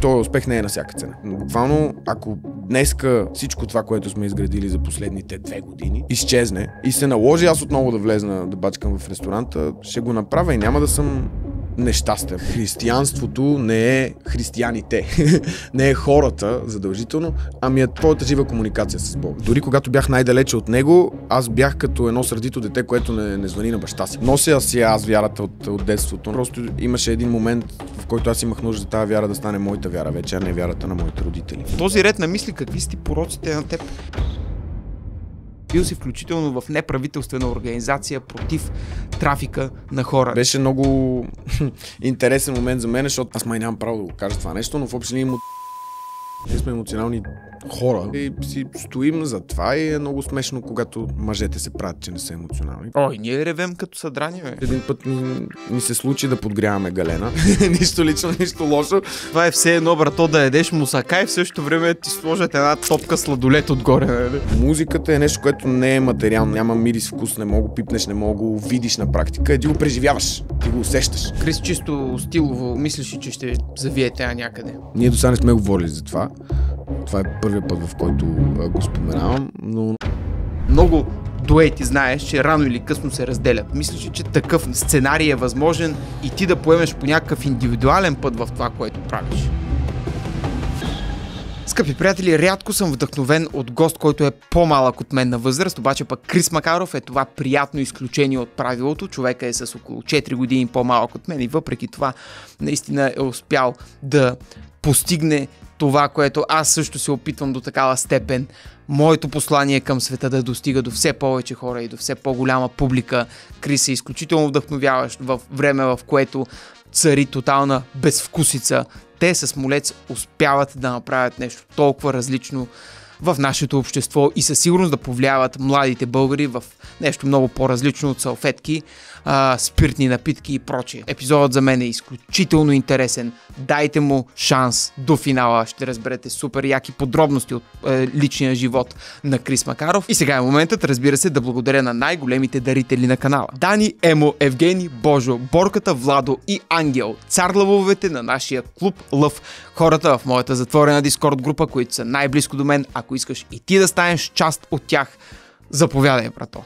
този успех не е на всяка цена. Но буквално, ако днеска всичко това, което сме изградили за последните две години, изчезне и се наложи аз отново да влезна да бачкам в ресторанта, ще го направя и няма да съм нещастен. Християнството не е християните, не е хората задължително, ами е твоята жива комуникация с Бог. Дори когато бях най-далече от Него, аз бях като едно сърдито дете, което не, не звъни на баща си. Нося си аз вярата от, от детството. Просто имаше един момент, в който аз имах нужда тази вяра да стане моята вяра вече, а не вярата на моите родители. В този ред на мисли, какви сте пороците на теб? Бил си включително в неправителствена организация против трафика на хора. Беше много интересен момент за мен, защото аз май нямам право да го кажа това нещо, но в общини му ние сме емоционални хора и си стоим за това и е много смешно, когато мъжете се правят, че не са емоционални. Ой, ние ревем като съдрани, бе. Един път ни, ни се случи да подгряваме галена. нищо лично, нищо лошо. Това е все едно, брато, да едеш мусака и в същото време ти сложат една топка сладолет отгоре. Нали? Музиката е нещо, което не е материално. Няма мирис вкус, не мога пипнеш, не мога го видиш на практика. ти го преживяваш, ти го усещаш. Крис чисто стилово мислиш, че ще завиете някъде. Ние до сега не сме говорили за това това. е първият път, в който го споменавам, но... Много дуети знаеш, че рано или късно се разделят. Мислиш, ли, че такъв сценарий е възможен и ти да поемеш по някакъв индивидуален път в това, което правиш. Скъпи приятели, рядко съм вдъхновен от гост, който е по-малък от мен на възраст, обаче пък Крис Макаров е това приятно изключение от правилото. Човека е с около 4 години по-малък от мен и въпреки това наистина е успял да постигне това, което аз също се опитвам до такава степен. Моето послание е към света да достига до все повече хора и до все по-голяма публика. Крис е изключително вдъхновяващ в време, в което цари тотална безвкусица. Те с Молец успяват да направят нещо толкова различно в нашето общество и със сигурност да повлияват младите българи в нещо много по-различно от салфетки а, спиртни напитки и прочие. Епизодът за мен е изключително интересен. Дайте му шанс до финала. Ще разберете супер яки подробности от е, личния живот на Крис Макаров. И сега е моментът, разбира се, да благодаря на най-големите дарители на канала. Дани, Емо, Евгени, Божо, Борката, Владо и Ангел. Царлавовете на нашия клуб Лъв. Хората в моята затворена дискорд група, които са най-близко до мен, ако искаш и ти да станеш част от тях, заповядай, брато.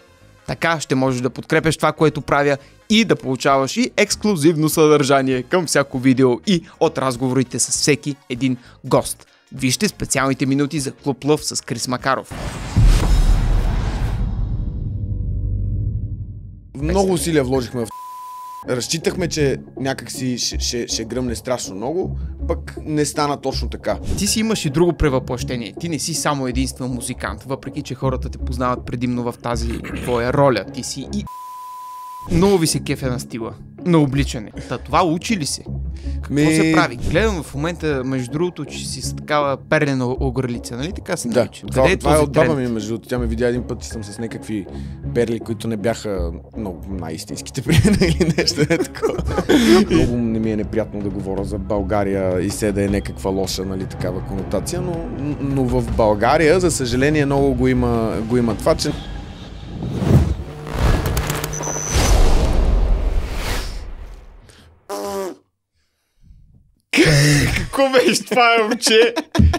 Така ще можеш да подкрепяш това, което правя и да получаваш и ексклюзивно съдържание към всяко видео и от разговорите с всеки един гост. Вижте специалните минути за Клуб Лъв с Крис Макаров. Много усилия вложихме в Разчитахме, че някакси ще, ще, ще гръмне страшно много, пък не стана точно така. Ти си имаш и друго превъплъщение. Ти не си само единствен музикант, въпреки че хората те познават предимно в тази твоя роля. Ти си и... Много ви се кефе на стила на обличане. Та, това учи ли се? Какво Ми... се прави? Гледам в момента, между другото, че си с такава перлена огърлица, нали така се да. научи? Това, е това е от баба ми, между другото. Тя ме видя един път и съм с някакви перли, които не бяха много най-истинските примерно или нали, нещо е такова. много не ми е неприятно да говоря за България и се да е някаква лоша, нали, такава конотация, но, но в България, за съжаление, много го има, го има това, че Какво беше това, момче?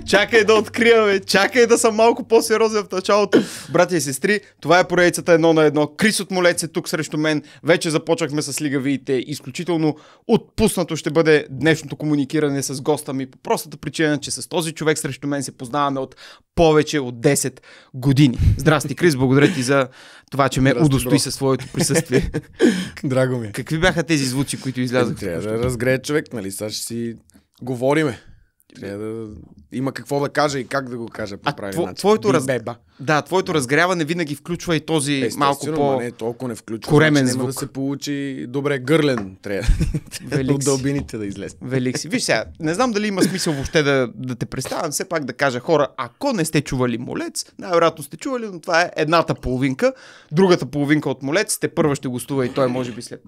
Чакай да откриваме, чакай да съм малко по-сериозен в началото. Братя и сестри, това е поредицата едно на едно. Крис от Молец е тук срещу мен. Вече започнахме с лигавиите. Изключително отпуснато ще бъде днешното комуникиране с госта ми по простата причина, че с този човек срещу мен се познаваме от повече от 10 години. Здрасти, Крис, благодаря ти за това, че ме Здрасти, удостои бро. със своето присъствие. Драго ми. Е. Какви бяха тези звуци, които излязоха? Е, трябва да разгрее човек, нали? Сега ще си Говориме. Трябва да има какво да кажа и как да го кажа по правилен начин. Твоето раз... Да, твоето да. разгряване винаги включва и този Естествено, малко по... не, толкова не включва. Коремен значи звук. да се получи добре гърлен. Трябва от дълбините да излезе. Велик си. Виж сега, не знам дали има смисъл въобще да, да те представям. Все пак да кажа хора, ако не сте чували молец, най-вероятно сте чували, но това е едната половинка. Другата половинка от молец, те първа ще гостува и той може би след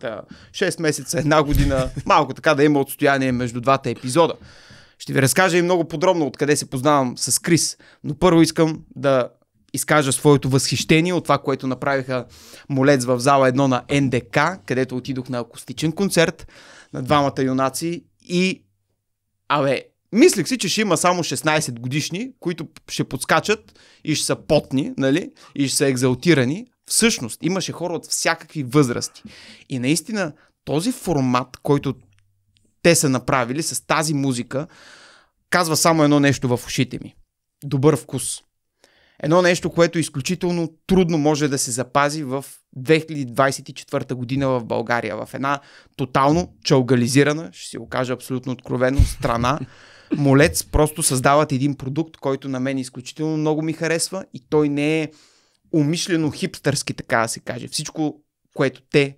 6 месеца, една година, малко така да има отстояние между двата епизода. Ще ви разкажа и много подробно откъде се познавам с Крис, но първо искам да изкажа своето възхищение от това, което направиха Молец в зала едно на НДК, където отидох на акустичен концерт на двамата юнаци и абе, мислех си, че ще има само 16 годишни, които ще подскачат и ще са потни, нали, и ще са екзалтирани. Всъщност, имаше хора от всякакви възрасти. И наистина, този формат, който те са направили с тази музика, казва само едно нещо в ушите ми. Добър вкус. Едно нещо, което изключително трудно може да се запази в 2024 година в България, в една тотално чалгализирана, ще си го кажа абсолютно откровено, страна. Молец просто създават един продукт, който на мен изключително много ми харесва и той не е умишлено хипстърски, така да се каже. Всичко, което те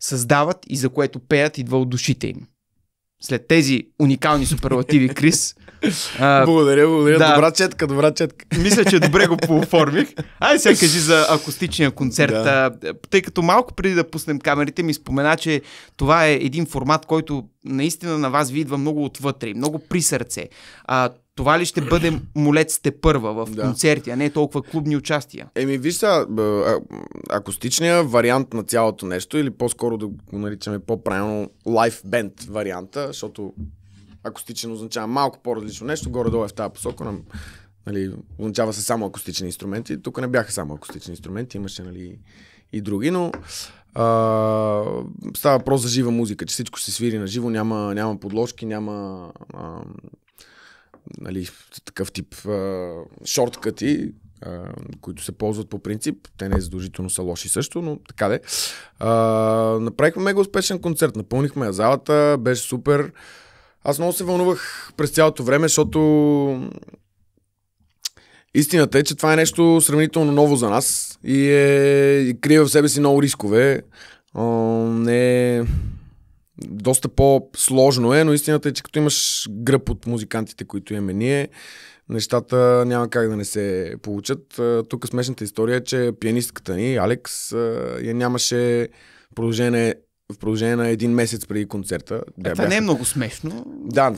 създават и за което пеят, идва от душите им след тези уникални суперлативи, Крис. А, благодаря, благодаря. Да, добра четка, добра четка. Мисля, че добре го пооформих. Айде сега кажи за акустичния концерт. Да. Тъй като малко преди да пуснем камерите ми спомена, че това е един формат, който наистина на вас ви идва много отвътре, много при сърце. А, това ли ще бъде молеците първа в да. концерти, а не толкова клубни участия? Еми, виж сега, акустичният вариант на цялото нещо, или по-скоро да го наричаме по-правилно лайф бенд варианта, защото акустичен означава малко по-различно нещо, горе-долу е в тази посока, но, нали, означава се само акустични инструменти. Тук не бяха само акустични инструменти, имаше нали, и други, но а, става въпрос за жива музика, че всичко се свири на живо, няма, няма подложки, няма а, нали, такъв тип а, шорткъти, а, които се ползват по принцип. Те не е задължително са лоши също, но така де. А, направихме мега успешен концерт. Напълнихме залата, беше супер. Аз много се вълнувах през цялото време, защото истината е, че това е нещо сравнително ново за нас и, е, и крие в себе си много рискове. не, е- доста по-сложно е, но истината е, че като имаш гръб от музикантите, които имаме ние, нещата няма как да не се получат. Тук смешната история е, че пианистката ни, Алекс, я нямаше продължение в продължение на един месец преди концерта. е, това бяха... не е много смешно. Да,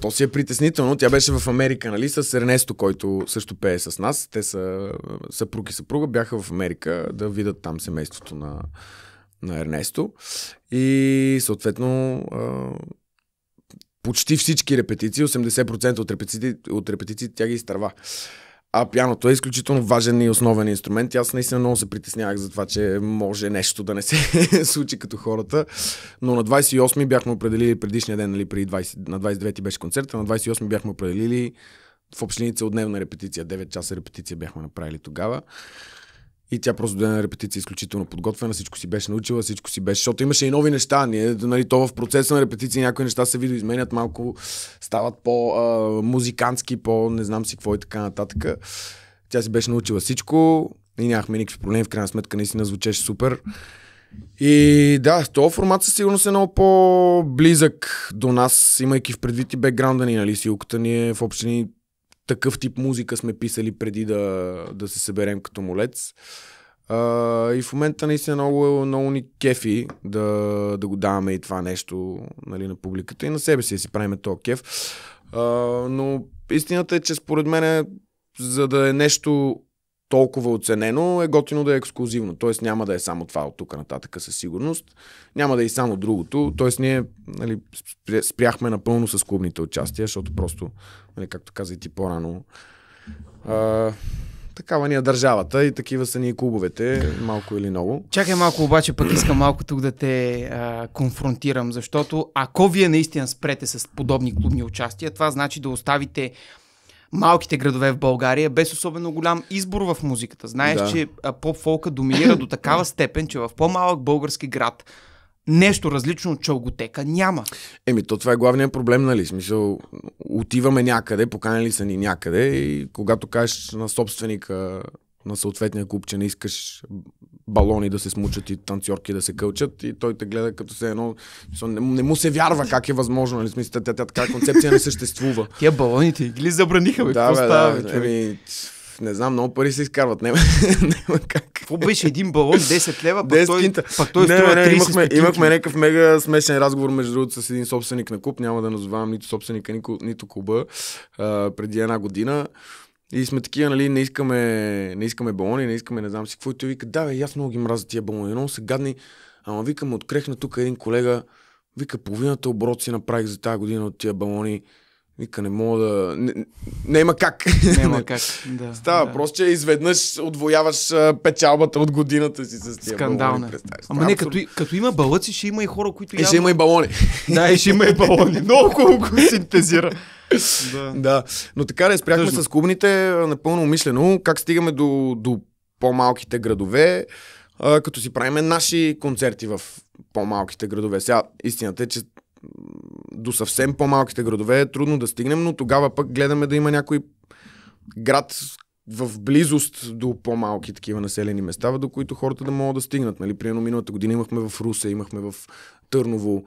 то си е притеснително. Тя беше в Америка, нали, с Ернесто, който също пее с нас. Те са съпруг и съпруга, бяха в Америка да видят там семейството на, на Ернесто. И съответно а, почти всички репетиции, 80% от репетициите, от репетициите тя ги изтърва. А пианото е изключително важен и основен инструмент. аз наистина много се притеснявах за това, че може нещо да не се случи като хората. Но на 28 бяхме определили предишния ден, нали, при 20, на 29 ти беше концерта, на 28 бяхме определили в общиница от дневна репетиция. 9 часа репетиция бяхме направили тогава. И тя просто дойде на репетиция изключително подготвена, всичко си беше научила, всичко си беше, защото имаше и нови неща. Ние, нали, то в процеса на репетиции някои неща се видоизменят малко, стават по-музикантски, по-не знам си какво и така нататък. Тя си беше научила всичко и нямахме никакви проблеми. В крайна сметка наистина звучеше супер. И да, този формат със сигурност е много по-близък до нас, имайки в предвид и бекграунда ни, нали, силката ни е в общини такъв тип музика сме писали преди да, да се съберем като молец. А, и в момента наистина много, много ни кефи да, да го даваме и това нещо нали, на публиката и на себе си да си правиме то кеф. А, но истината е, че според мен за да е нещо толкова оценено, е готино да е ексклюзивно. Тоест няма да е само това от тук нататък със сигурност. Няма да е и само другото. Тоест ние нали, спряхме напълно с клубните участия, защото просто, нали, както каза и ти по-рано, а, такава ни е държавата и такива са ни и клубовете, малко или много. Чакай малко, обаче пък искам малко тук да те а, конфронтирам, защото ако вие наистина спрете с подобни клубни участия, това значи да оставите малките градове в България, без особено голям избор в музиката. Знаеш, да. че поп-фолка доминира до такава степен, че в по-малък български град нещо различно от чалготека няма. Еми, то това е главният проблем, нали? Смисъл, отиваме някъде, поканали са ни някъде и когато кажеш на собственика на съответния клуб, че не искаш балони да се смучат и танцорки да се кълчат и той те гледа като се едно... Не, не му се вярва как е възможно, нали? Смисъл, тя, тя, така концепция не съществува. Тя балоните ги ли забраниха, бе? Да, бе, става, да, еми, не знам, много пари се изкарват. Няма, няма как. Какво беше един балон 10 лева, пък 10 той, пък той не, струва не, имахме, имахме някакъв мега смешен разговор, между другото, с един собственик на клуб. Няма да назовавам нито собственика, нито, нито клуба а, преди една година. И сме такива, нали, не искаме, не искаме балони, не искаме не знам си какво. И той вика, да, бе, аз много ги мразя тия балони, много са гадни. Ама викам, открехна тук един колега, вика, половината оборот си направих за тази година от тия балони. Вика, не мога да... Не, няма как. Няма как, да. Става да. просто, че изведнъж отвояваш печалбата от годината си с тия Скандална. Ама не, като, като има балъци, ще има и хора, които... Е, явно... ще има и балони. да, и ще има и балони. Много хубаво го синтезира. да. да. Но така да спряхме Тъжно. с клубните напълно умишлено. Как стигаме до, до по-малките градове, като си правиме наши концерти в по-малките градове. Сега истината е, че до съвсем по-малките градове е трудно да стигнем, но тогава пък гледаме да има някой град в близост до по-малки такива населени места, до които хората да могат да стигнат. Нали? Примерно миналата година имахме в Русе, имахме в Търново.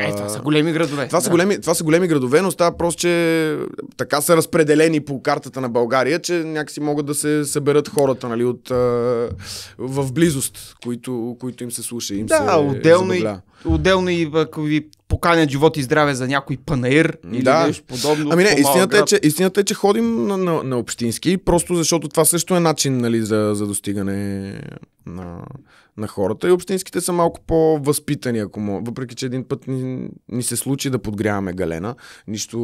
Е, това са големи градове. Това, да. са големи, това са големи градове, но става просто, че така са разпределени по картата на България, че някакси могат да се съберат хората нали, от, в близост, които, които им се слуша. Им да, се отделно, и, отделно и ако ви поканят живот и здраве за някой панаир да. нещо подобно. Ами не, истината е, че, истината е, че ходим на, на, на общински, просто защото това също е начин нали, за, за достигане на, на хората и общинските са малко по-възпитани, ако му. Въпреки, че един път ни, ни се случи да подгряваме Галена. Нищо,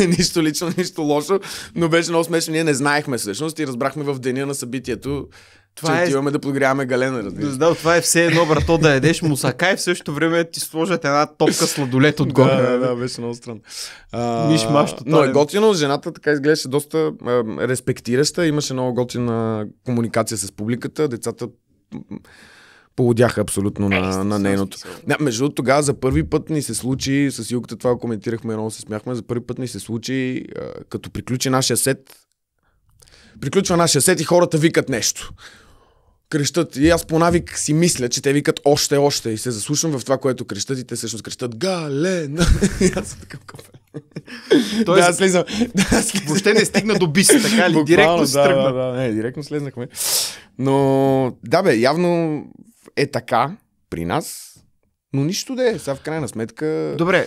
е, нищо лично, нищо лошо, но беше много смешно. Ние не знаехме всъщност и разбрахме в деня на събитието, това че е... отиваме да подгряваме галена, разбира Да, това е все едно, брато, да едеш мусака и в същото време ти сложат една топка сладолет отгоре. да, да, да, беше много странно. А... Миш маш Но е готино, жената така изглеждаше доста е, респектираща, имаше много готина комуникация с публиката, децата полудяха абсолютно на, е, на нейното. Не, между другото, тогава за първи път ни се случи, с Юката това коментирахме, много се смяхме, за първи път ни се случи, като приключи нашия сет, приключва нашия сет и хората викат нещо. Крещат. И аз по навик си мисля, че те викат още, още. И се заслушвам в това, което крещат и те всъщност крещат Галена. и аз съм такъв кафе. Тоест, да, слизам. Да, слизам. Въобще не стигна до бис, така ли? Буквално, директно да, стръгна. Да, да, не, директно слезнахме. Но да бе, явно е така при нас. Но нищо да е. Сега в крайна сметка. Добре,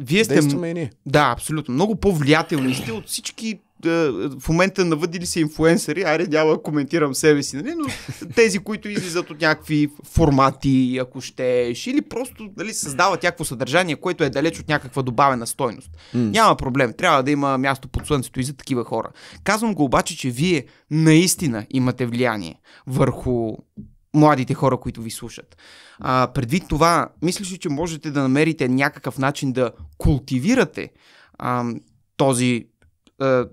вие сте. Да, абсолютно. Много по-влиятелни сте от всички е, в момента навъдили се инфуенсъри, аре няма да коментирам себе си, нали? но тези, които излизат от някакви формати, ако щеш, или просто нали, създават някакво съдържание, което е далеч от някаква добавена стойност. Mm. Няма проблем, трябва да има място под слънцето и за такива хора. Казвам го обаче, че вие наистина имате влияние върху младите хора, които ви слушат. А, предвид това, мислиш ли, че можете да намерите някакъв начин да култивирате а, този а, е,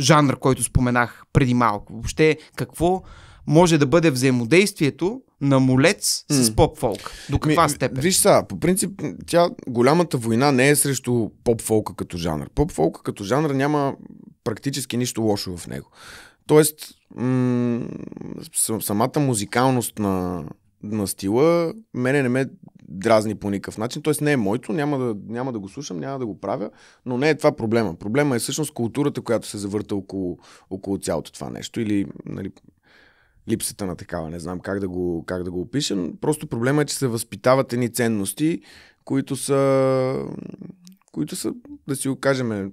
жанр, който споменах преди малко. Въобще какво може да бъде взаимодействието на молец mm. с поп-фолк? До каква Ми, степен? Виж са, по принцип, тя, голямата война не е срещу поп-фолка като жанр. Поп-фолка като жанр няма практически нищо лошо в него. Тоест, м- самата музикалност на, на стила мене не ме дразни по никакъв начин. Тоест не е моето, няма да, няма да го слушам, няма да го правя, но не е това проблема. Проблема е всъщност културата, която се завърта около, около цялото това нещо или нали, липсата на такава. Не знам как да, го, как да го опишем. Просто проблема е, че се възпитават едни ценности, които са, които са да си го кажем,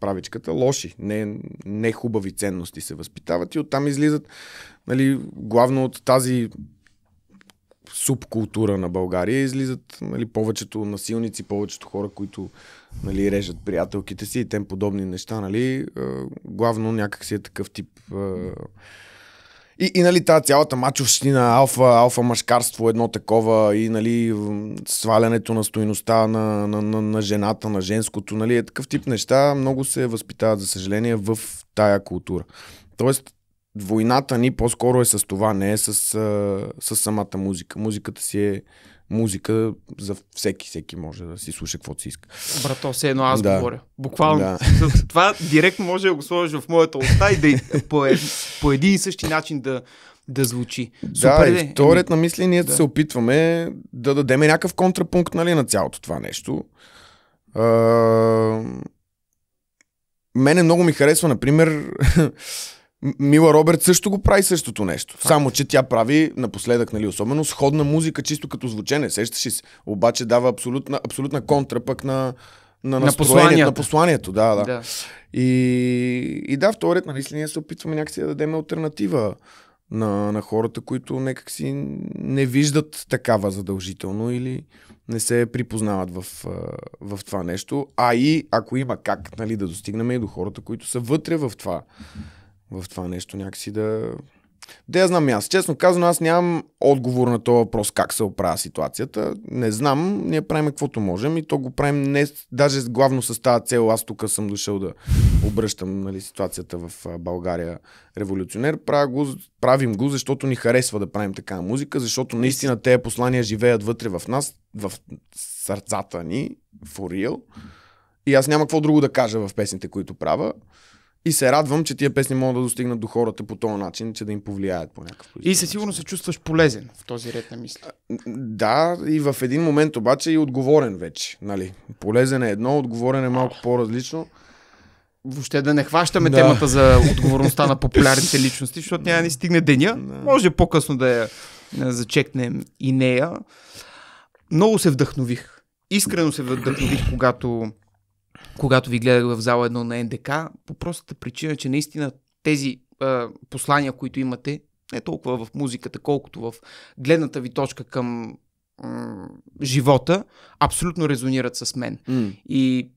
правичката, лоши, не, не хубави ценности се възпитават и оттам излизат нали, главно от тази субкултура на България излизат нали, повечето насилници, повечето хора, които нали, режат приятелките си и тем подобни неща. Нали, главно някакси е такъв тип и, и нали, тази цялата мачовщина, алфа, алфа машкарство, едно такова, и нали, свалянето на стоиността на, на, на, на жената, на женското, нали, е такъв тип неща, много се възпитават, за съжаление, в тая култура. Тоест, войната ни по-скоро е с това, не е с, с самата музика. Музиката си е музика за всеки, всеки може да си слуша каквото си иска. Брато, все едно аз да. говоря. Буквално. Да. Това директно може да го сложиш в моята уста и да по, е, по един и същи начин да, да звучи. Супер, да, и в е. този ред на мисли ние да. се опитваме да дадем някакъв контрапункт нали, на цялото това нещо. А... Мене много ми харесва, например, Мила Роберт също го прави същото нещо. Само, че тя прави напоследък, нали, особено сходна музика, чисто като звучене. Сещаш ли се? Обаче дава абсолютна, абсолютна контра пък на, на, на посланието. На посланието да, да. да. И, и да, вторият, нали, ние се опитваме някакси да дадем альтернатива на, на хората, които някакси не виждат такава задължително или не се припознават в, в това нещо. А и ако има как нали, да достигнем и до хората, които са вътре в това в това нещо някакси да... Да я знам аз. Честно казано, аз нямам отговор на този въпрос как се оправя ситуацията. Не знам, ние правим каквото можем и то го правим не, даже главно с тази цел. Аз тук съм дошъл да обръщам нали, ситуацията в България революционер. Правя го, правим го, защото ни харесва да правим такава музика, защото наистина тези послания живеят вътре в нас, в сърцата ни, for real. И аз няма какво друго да кажа в песните, които правя. И се радвам, че тия песни могат да достигнат до хората по този начин, че да им повлияят по някакъв начин. И със сигурност се чувстваш полезен в този ред на мисли. Да, и в един момент обаче и отговорен вече. Нали? Полезен е едно, отговорен е малко по-различно. Въобще да не хващаме да. темата за отговорността на популярните личности, защото няма да ни стигне деня. Да. Може по-късно да я зачекнем и нея. Много се вдъхнових. Искрено се вдъхнових, когато когато ви гледах в зала едно на НДК, по простата причина, че наистина тези а, послания, които имате, не толкова в музиката, колкото в гледната ви точка към живота, абсолютно резонират с мен. Mm. И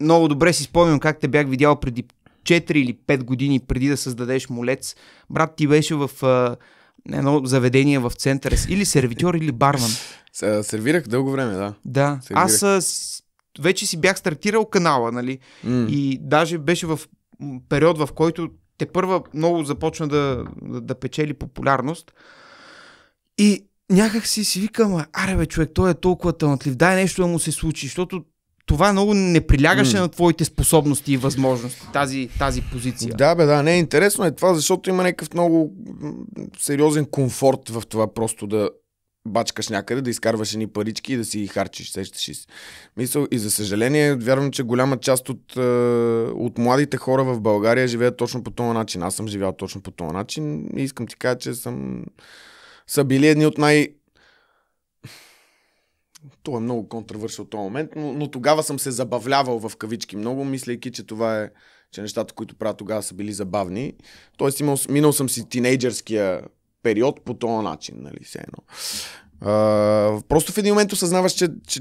много добре си спомням как те бях видял преди 4 или 5 години преди да създадеш молец. Брат ти беше в а, едно заведение в центъра. Или сервитьор, или барман. Сервирах дълго време, да. Да. Сервирах. Аз вече си бях стартирал канала, нали? Mm. И даже беше в период, в който те първа много започна да, да, да печели популярност. И някак си си викам, аре бе, човек, той е толкова талантлив, дай нещо да му се случи, защото това много не прилягаше mm. на твоите способности и възможности, тази, тази позиция. Да, бе, да, не е интересно е това, защото има някакъв много сериозен комфорт в това просто да бачкаш някъде, да изкарваш ни парички и да си харчиш, сещаш си. Мисъл, и за съжаление, вярвам, че голяма част от, е, от младите хора в България живеят точно по този начин. Аз съм живял точно по този начин и искам ти кажа, че съм... са били едни от най... То е много контравършил този момент, но, но тогава съм се забавлявал в кавички много, мислейки, че това е че нещата, които правя тогава са били забавни. Тоест имал, минал съм си тинейджърския период по този начин, нали, все едно. А, просто в един момент осъзнаваш, че, че,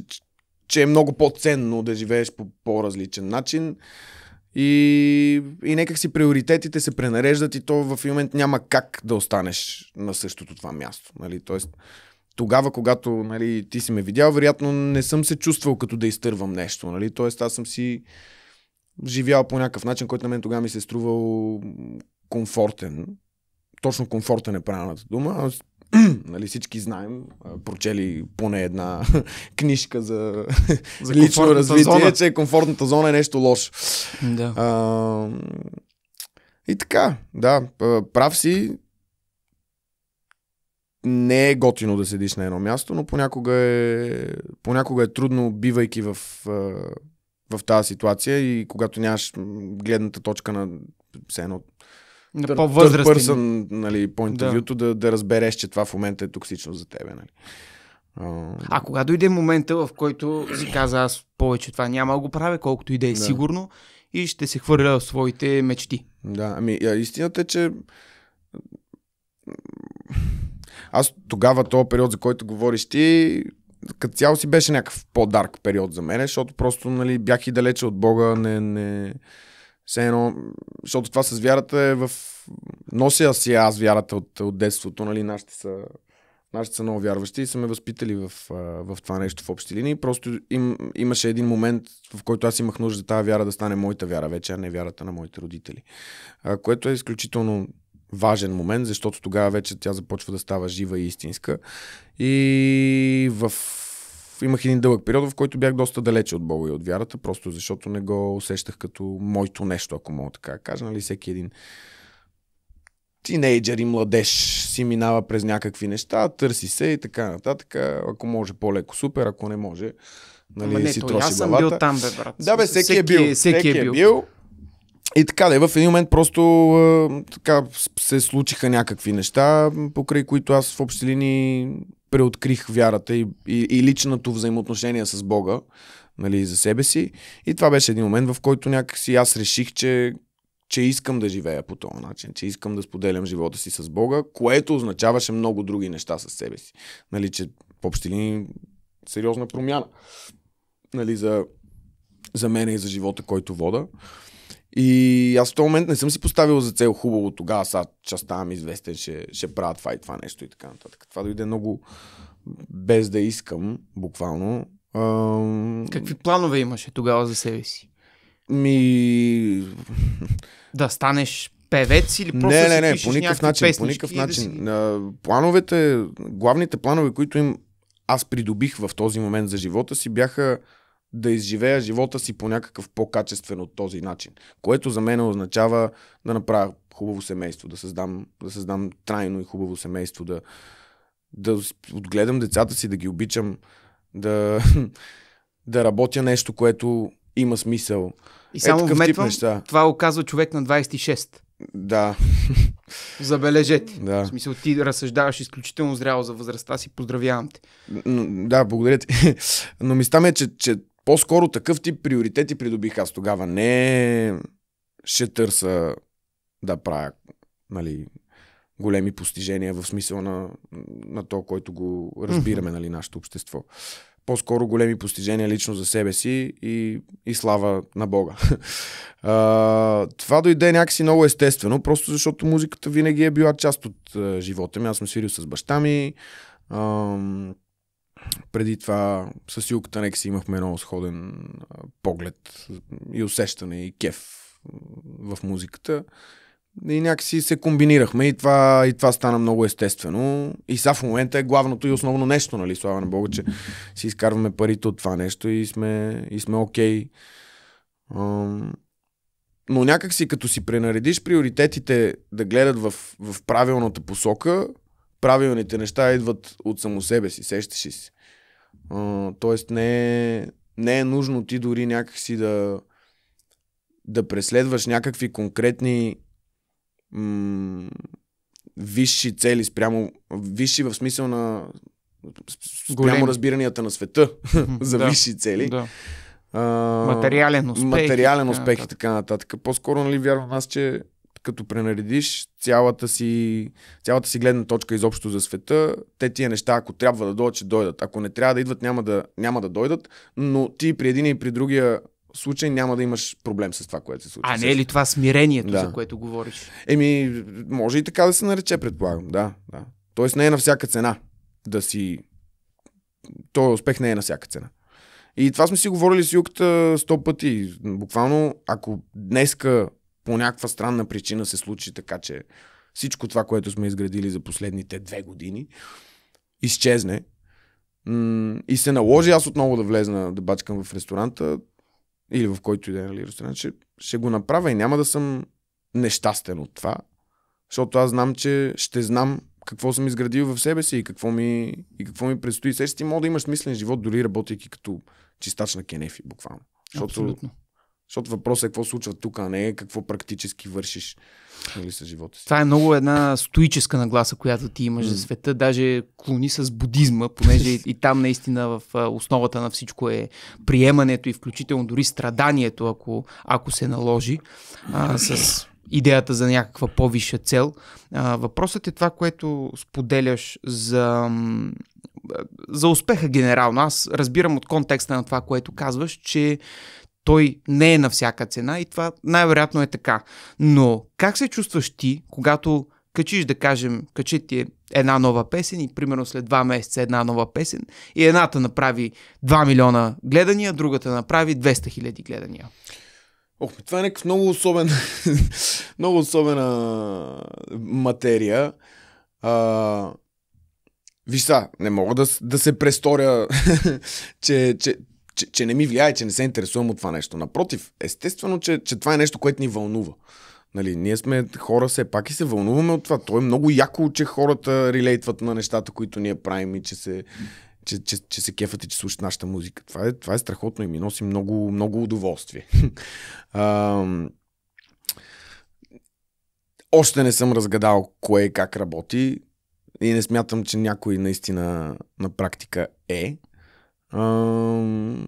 че е много по-ценно да живееш по по-различен начин. И, и някак си приоритетите се пренареждат и то в момент няма как да останеш на същото това място. Нали? Тоест, тогава, когато нали, ти си ме видял, вероятно не съм се чувствал като да изтървам нещо. Нали? Тоест, аз съм си живял по някакъв начин, който на мен тогава ми се е струвал комфортен точно комфорта не е правилната дума. нали, всички знаем, прочели поне една книжка за, за лично развитие, зона. че комфортната зона е нещо лошо. Да. А, и така, да, прав си. Не е готино да седиш на едно място, но понякога е, понякога е трудно, бивайки в, в тази ситуация и когато нямаш гледната точка на все едно на по-възрастен. нали, по интервюто да. да. да, разбереш, че това в момента е токсично за тебе. Нали. А, кога дойде момента, в който си каза аз повече това няма да го правя, колкото и да е да. сигурно и ще се хвърля в своите мечти. Да, ами истината е, че аз тогава, този период, за който говориш ти, като цяло си беше някакъв по-дарк период за мен, защото просто нали, бях и далече от Бога, не, не, все едно, защото това с вярата е в... Нося си аз вярата от, от детството, нали, нашите са, нашите са много вярващи и са ме възпитали в, в това нещо в общи линии. Просто им, имаше един момент, в който аз имах нужда тази вяра да стане моята вяра вече, а не вярата на моите родители. А, което е изключително важен момент, защото тогава вече тя започва да става жива и истинска. И в имах един дълъг период, в който бях доста далече от Бога и от вярата, просто защото не го усещах като моето нещо, ако мога така кажа. Нали, всеки един тинейджър и младеж си минава през някакви неща, търси се и така нататък. Ако може по-леко, супер, ако не може, нали, не, си троси аз съм бил там, бе, брат. Да, бе, всеки, е е всеки е бил. Всеки, всеки е бил. Е бил. И така да в един момент просто така се случиха някакви неща, покрай които аз в общи линии преоткрих вярата и, и, и личното взаимоотношение с Бога нали, за себе си. И това беше един момент, в който някакси аз реших, че, че искам да живея по този начин, че искам да споделям живота си с Бога, което означаваше много други неща с себе си. Нали, че в общи линии сериозна промяна нали, за, за мен и за живота, който вода. И аз в този момент не съм си поставил за цел хубаво тогава, сега ще ставам известен, ще, ще правя това и това нещо и така нататък. Това дойде много без да искам, буквално. Ам... Какви планове имаше тогава за себе си? Ми... Да станеш певец или просто Не, не, не, по никакъв начин. По никакъв начин. Да си... Плановете, главните планове, които им аз придобих в този момент за живота си, бяха да изживея живота си по някакъв по-качествен от този начин. Което за мен означава да направя хубаво семейство, да създам, да създам трайно и хубаво семейство, да, да отгледам децата си, да ги обичам, да, да работя нещо, което има смисъл. И е, само е, вметвам, това оказва човек на 26. Да. Забележете. Да. В смисъл, ти разсъждаваш изключително зряло за възрастта си. Поздравявам те. Но, да, благодаря ти. Но мисля ми е, че, че по-скоро такъв тип приоритети придобих аз тогава. Не ще търса да правя нали, големи постижения в смисъл на, на то, който го разбираме, нали, нашето общество. По-скоро големи постижения лично за себе си и, и слава на Бога. а, това дойде някакси много естествено, просто защото музиката винаги е била част от а, живота ми. Аз съм свирил с баща ми преди това с нека си имахме много сходен поглед и усещане и кеф в музиката. И някакси се комбинирахме и това, и това стана много естествено. И сега в момента е главното и основно нещо, нали? Слава на Бога, че си изкарваме парите от това нещо и сме, и сме окей. Okay. Но някак си като си пренаредиш приоритетите да гледат в, в правилната посока, правилните неща идват от само себе си, сещаш си тоест не е, не е нужно ти дори някакси да, да преследваш някакви конкретни м- висши цели спрямо, висши в смисъл на спрямо разбиранията на света за да, висши цели. Да. А, материален успех. Материален успех и така нататък. По-скоро нали, вярвам аз, че като пренаредиш цялата си, цялата си гледна точка изобщо за света, те тия неща, ако трябва да дойдат, ще дойдат. Ако не трябва да идват, няма да, няма да дойдат, но ти при един и при другия случай няма да имаш проблем с това, което се случва. А не е ли това смирението, да. за което говориш? Еми, може и така да се нарече, предполагам, да. да. Тоест не е на всяка цена да си... Той успех не е на всяка цена. И това сме си говорили с Юкта сто пъти. Буквално, ако днеска по някаква странна причина се случи така, че всичко това, което сме изградили за последните две години, изчезне. И се наложи аз отново да влезна да бачкам в ресторанта или в който и да е нали, ресторант, ще, ще го направя и няма да съм нещастен от това, защото аз знам, че ще знам какво съм изградил в себе си и какво ми, и какво ми предстои. Сега ти мога да имаш мислен живот, дори работейки като чистач на кенефи, буквално. Защото Абсолютно. Защото въпросът е какво случва тук, а не е какво практически вършиш нали, с живота си. Това е много една стоическа нагласа, която ти имаш mm. за света. Даже клони с будизма, понеже и, и там наистина в основата на всичко е приемането и включително дори страданието, ако, ако се наложи, а, с идеята за някаква по-висша цел. А, въпросът е това, което споделяш за за успеха генерално. Аз разбирам от контекста на това, което казваш, че той не е на всяка цена и това най-вероятно е така. Но как се чувстваш ти, когато качиш, да кажем, качи ти една нова песен и примерно след два месеца една нова песен и едната направи 2 милиона гледания, другата направи 200 хиляди гледания. Ох, това е някакъв много особен, много особена материя. А, виж са, не мога да, да се престоря, че, че че, че не ми влияе, че не се интересувам от това нещо. Напротив, естествено, че, че това е нещо, което ни вълнува. Нали, ние сме хора все пак и се вълнуваме от това. То е много яко, че хората релейтват на нещата, които ние правим и че се, че, че, че се кефат и че слушат нашата музика. Това е, това е страхотно и ми носи много, много удоволствие. а, още не съм разгадал кое и как работи и не смятам, че някой наистина на практика е. Ам...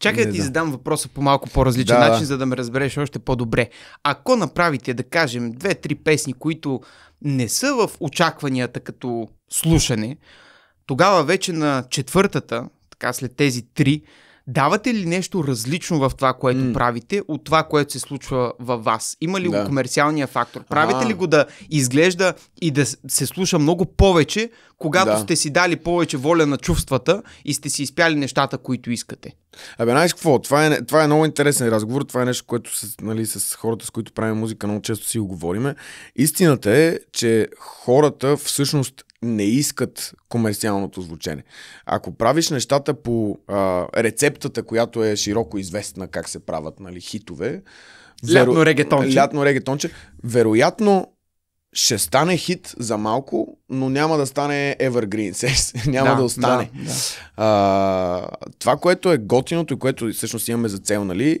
Чакай да ти да. задам въпроса по малко по-различен да. начин, за да ме разбереш още по-добре. Ако направите, да кажем, две-три песни, които не са в очакванията като слушане, тогава вече на четвъртата, така след тези три, Давате ли нещо различно в това, което mm. правите, от това, което се случва във вас? Има ли да. го комерциалния фактор? Правите а ли го да изглежда и да се слуша много повече, когато да. сте си дали повече воля на чувствата и сте си изпяли нещата, които искате? Абе, знаеш какво? Това е, това е много интересен разговор. Това е нещо, което с, нали, с хората, с които правим музика, много често си го говориме. Истината е, че хората всъщност не искат комерциалното звучене. Ако правиш нещата по а, рецептата, която е широко известна как се правят нали, хитове, Лятно веро... регетонче. Лятно регетонче. Вероятно ще стане хит за малко, но няма да стане evergreen, няма да, да остане. Да, да. А, това, което е готиното и което всъщност имаме за цел, нали,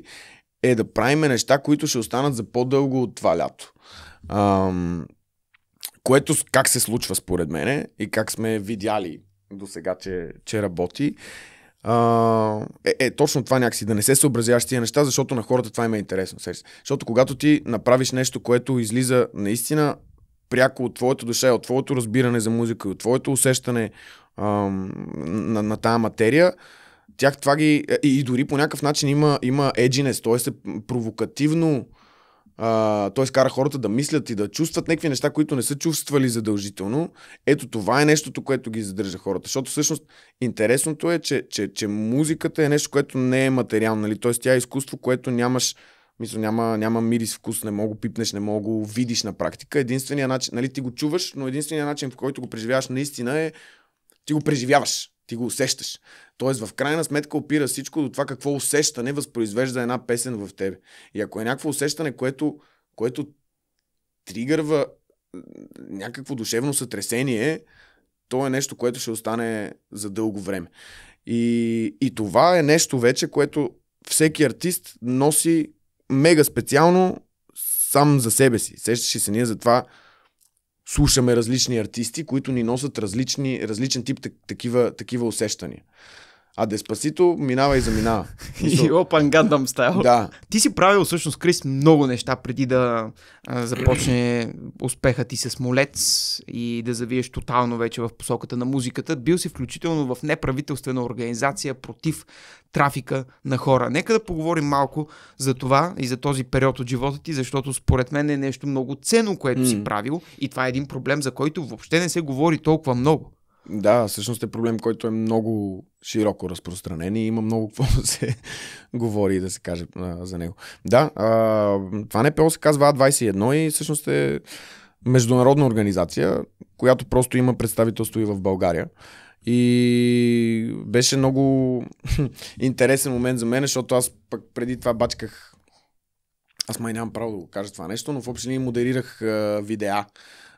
е да правиме неща, които ще останат за по-дълго от това лято. А, което как се случва според мене и как сме видяли до сега, че, че работи, а, е, е, точно това някакси, да не се съобразяваш тия неща, защото на хората това им е интересно. Защото когато ти направиш нещо, което излиза наистина пряко от твоето душа, от твоето разбиране за музика, от твоето усещане ам, на, на тази материя, тях това ги... И, е, и дори по някакъв начин има, има edginess, т.е. Е провокативно той кара хората да мислят и да чувстват някакви неща, които не са чувствали задължително. Ето това е нещото, което ги задържа хората. Защото всъщност интересното е, че, че, че музиката е нещо, което не е материално. Нали? Тоест тя е изкуство, което нямаш мисля, няма, няма мирис вкус, не мога пипнеш, не мога го видиш на практика. Единственият начин, нали ти го чуваш, но единственият начин, в който го преживяваш наистина е ти го преживяваш. Ти го усещаш. Тоест, в крайна сметка опира всичко до това какво усещане възпроизвежда една песен в тебе. И ако е някакво усещане, което, което тригърва някакво душевно сътресение, то е нещо, което ще остане за дълго време. И, и това е нещо вече, което всеки артист носи мега специално сам за себе си. Сещаше се ние за това слушаме различни артисти, които ни носят различни, различен тип такива, такива усещания. А Деспасито минава и заминава. и опан Гандам стайл. Да. Ти си правил всъщност, Крис, много неща преди да а, започне успеха ти с Молец и да завиеш тотално вече в посоката на музиката. Бил си включително в неправителствена организация против трафика на хора. Нека да поговорим малко за това и за този период от живота ти, защото според мен е нещо много ценно, което mm. си правил и това е един проблем, за който въобще не се говори толкова много. Да, всъщност е проблем, който е много широко разпространен и има много какво да се говори и да се каже а, за него. Да, а, това НПО се казва А21 и всъщност е международна организация, която просто има представителство и в България. И беше много интересен момент за мен, защото аз пък преди това бачках аз май нямам право да го кажа това нещо, но в общини модерирах а, видеа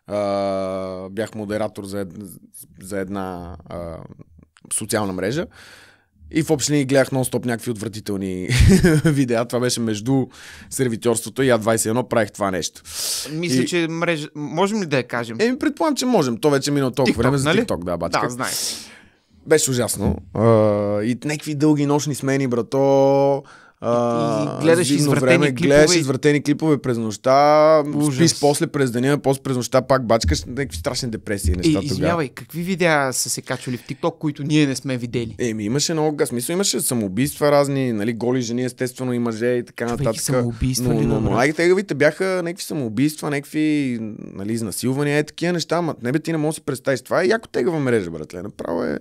а, бях модератор за, за една а, социална мрежа. И в общи гледах нон-стоп някакви отвратителни видеа. Това беше между сервитьорството и А21 правих това нещо. Мисля, и... че мрежа... Можем ли да я кажем? Еми, предполагам, че можем. То вече мина толкова TikTok, време за нали? TikTok. Да, бачка. Да, знаеш. Беше ужасно. Uh, и някакви дълги нощни смени, брато. А, и гледаш извратени време, клипове. Гледаш извратени клипове през нощта, Ужас. спиш после през деня, после през нощта пак бачкаш някакви страшни депресии неща. И, извинявай, какви видеа са се качвали в TikTok, които ние не сме видели? Еми, имаше много смисъл, имаше самоубийства разни, нали, голи жени, естествено и мъже и така Човеки нататък. Самоубийства, но, но, но, но тегавите бяха някакви самоубийства, някакви нали, изнасилвания, е такива неща, ама не бе, ти не можеш да си представиш. Това е яко тегава мрежа, братле. Направо е.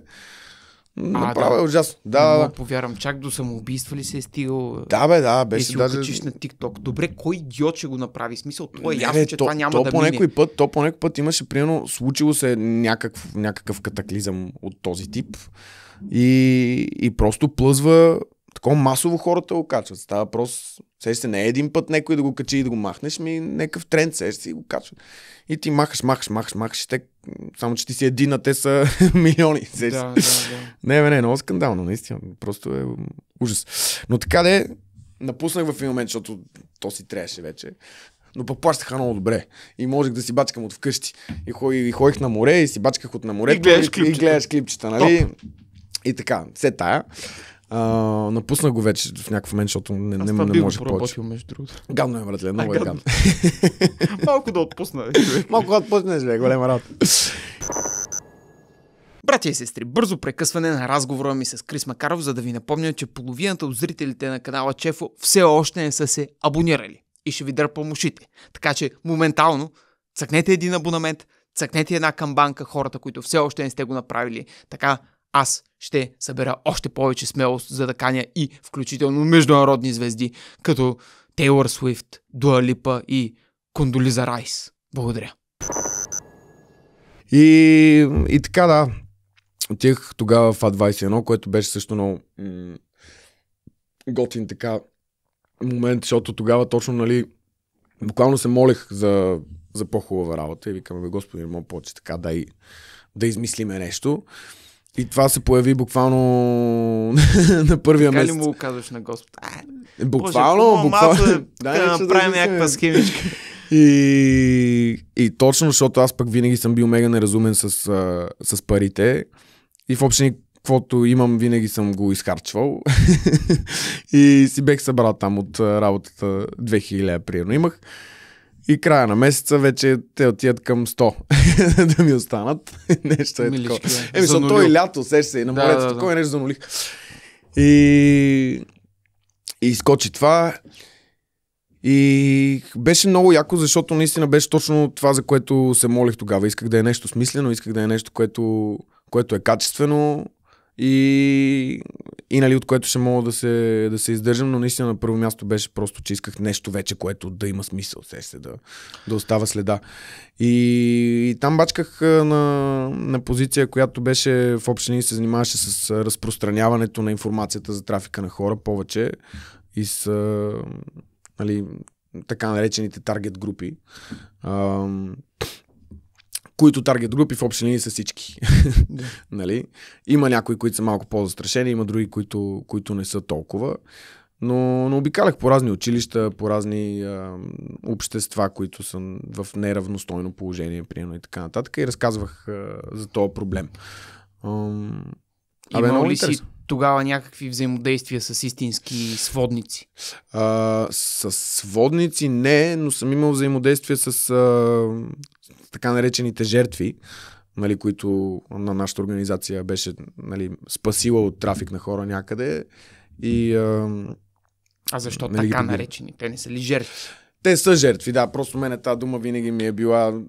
Направо е да. е ужасно. Да, да, да. повярвам. Чак до самоубийства ли се е стигал? Да, бе, да. Е, беше Да си даже... качиш на TikTok. Добре, кой идиот ще го направи? Смисъл, то е не, ясно, не, че то, това няма то да по някой път, То по някой път имаше, примерно, случило се някакъв, някакъв катаклизъм от този тип и, и просто плъзва Такова масово хората го качват. Става въпрос, се се не е един път някой да го качи и да го махнеш, ми е някакъв тренд сеш си го качват. И ти махаш, махаш, махаш, махаш. Те, само, че ти си един, а те са милиони. Да, да, да. Не, не, не, много скандално, наистина. Просто е ужас. Но така де, напуснах в един момент, защото то си трябваше вече но пък плащаха много добре. И можех да си бачкам от вкъщи. И, и ходих на море, и си бачках от на море. И гледаш клипчета. И, и гледаш клипчета, нали? Топ. И така, все тая. А, напусна го вече в някакъв момент, защото не, не, не, може повече. между другото. Гадно е, братле, много е а, е гадно. Малко да отпусна. Малко да отпусна, е голема работа. Братя и сестри, бързо прекъсване на разговора ми с Крис Макаров, за да ви напомня, че половината от зрителите на канала Чефо все още не са се абонирали. И ще ви дърпам ушите. Така че моментално цъкнете един абонамент, цъкнете една камбанка хората, които все още не сте го направили. Така аз ще събера още повече смелост за да каня и включително международни звезди, като Тейлор Суифт, Дуа Липа и Кондолиза Райс. Благодаря. И, и така да, отих тогава в А21, което беше също много м- готин така момент, защото тогава точно, нали, буквално се молих за, за по-хубава работа и викаме, господи, мога повече така, да, и, да измислиме нещо. И това се появи буквално на първия така месец. Как ли му казваш на Господ? буквално, Боже, буквално. Малко, е да, да направим да някаква схемичка. И, и точно, защото аз пък винаги съм бил мега неразумен с, с парите. И в общини, каквото имам, винаги съм го изхарчвал. и си бех събрал там от работата 2000, примерно. Имах и края на месеца вече те отият към 100 да ми останат. нещо е Милички, такова. Еми, защото той и лято, сеш се, и на морето, да, да, такова да. нещо занулих. И... И изкочи това. И беше много яко, защото наистина беше точно това, за което се молих тогава. Исках да е нещо смислено, исках да е нещо, което, което е качествено, и, и нали, от което ще мога да се, да се издържам, но наистина на първо място беше просто, че исках нещо вече, което да има смисъл, се се да, да остава следа. И, и там бачках на, на позиция, която беше в общини се занимаваше с разпространяването на информацията за трафика на хора повече и с нали, така наречените таргет групи които таргет групи в общи линии са всички. Да. нали? Има някои, които са малко по-застрашени, има други, които, които не са толкова. Но, но обикалях по разни училища, по разни а, общества, които са в неравностойно положение, примерно и така нататък, и разказвах а, за този проблем. А, Абе, ли си тогава някакви взаимодействия с истински сводници? А, с сводници не, но съм имал взаимодействие с а, така наречените жертви, нали, които на нашата организация беше нали, спасила от трафик на хора някъде. И, а, а защо нали, така наречени? Те не са ли жертви? Те са жертви, да. Просто мене тази дума винаги ми е била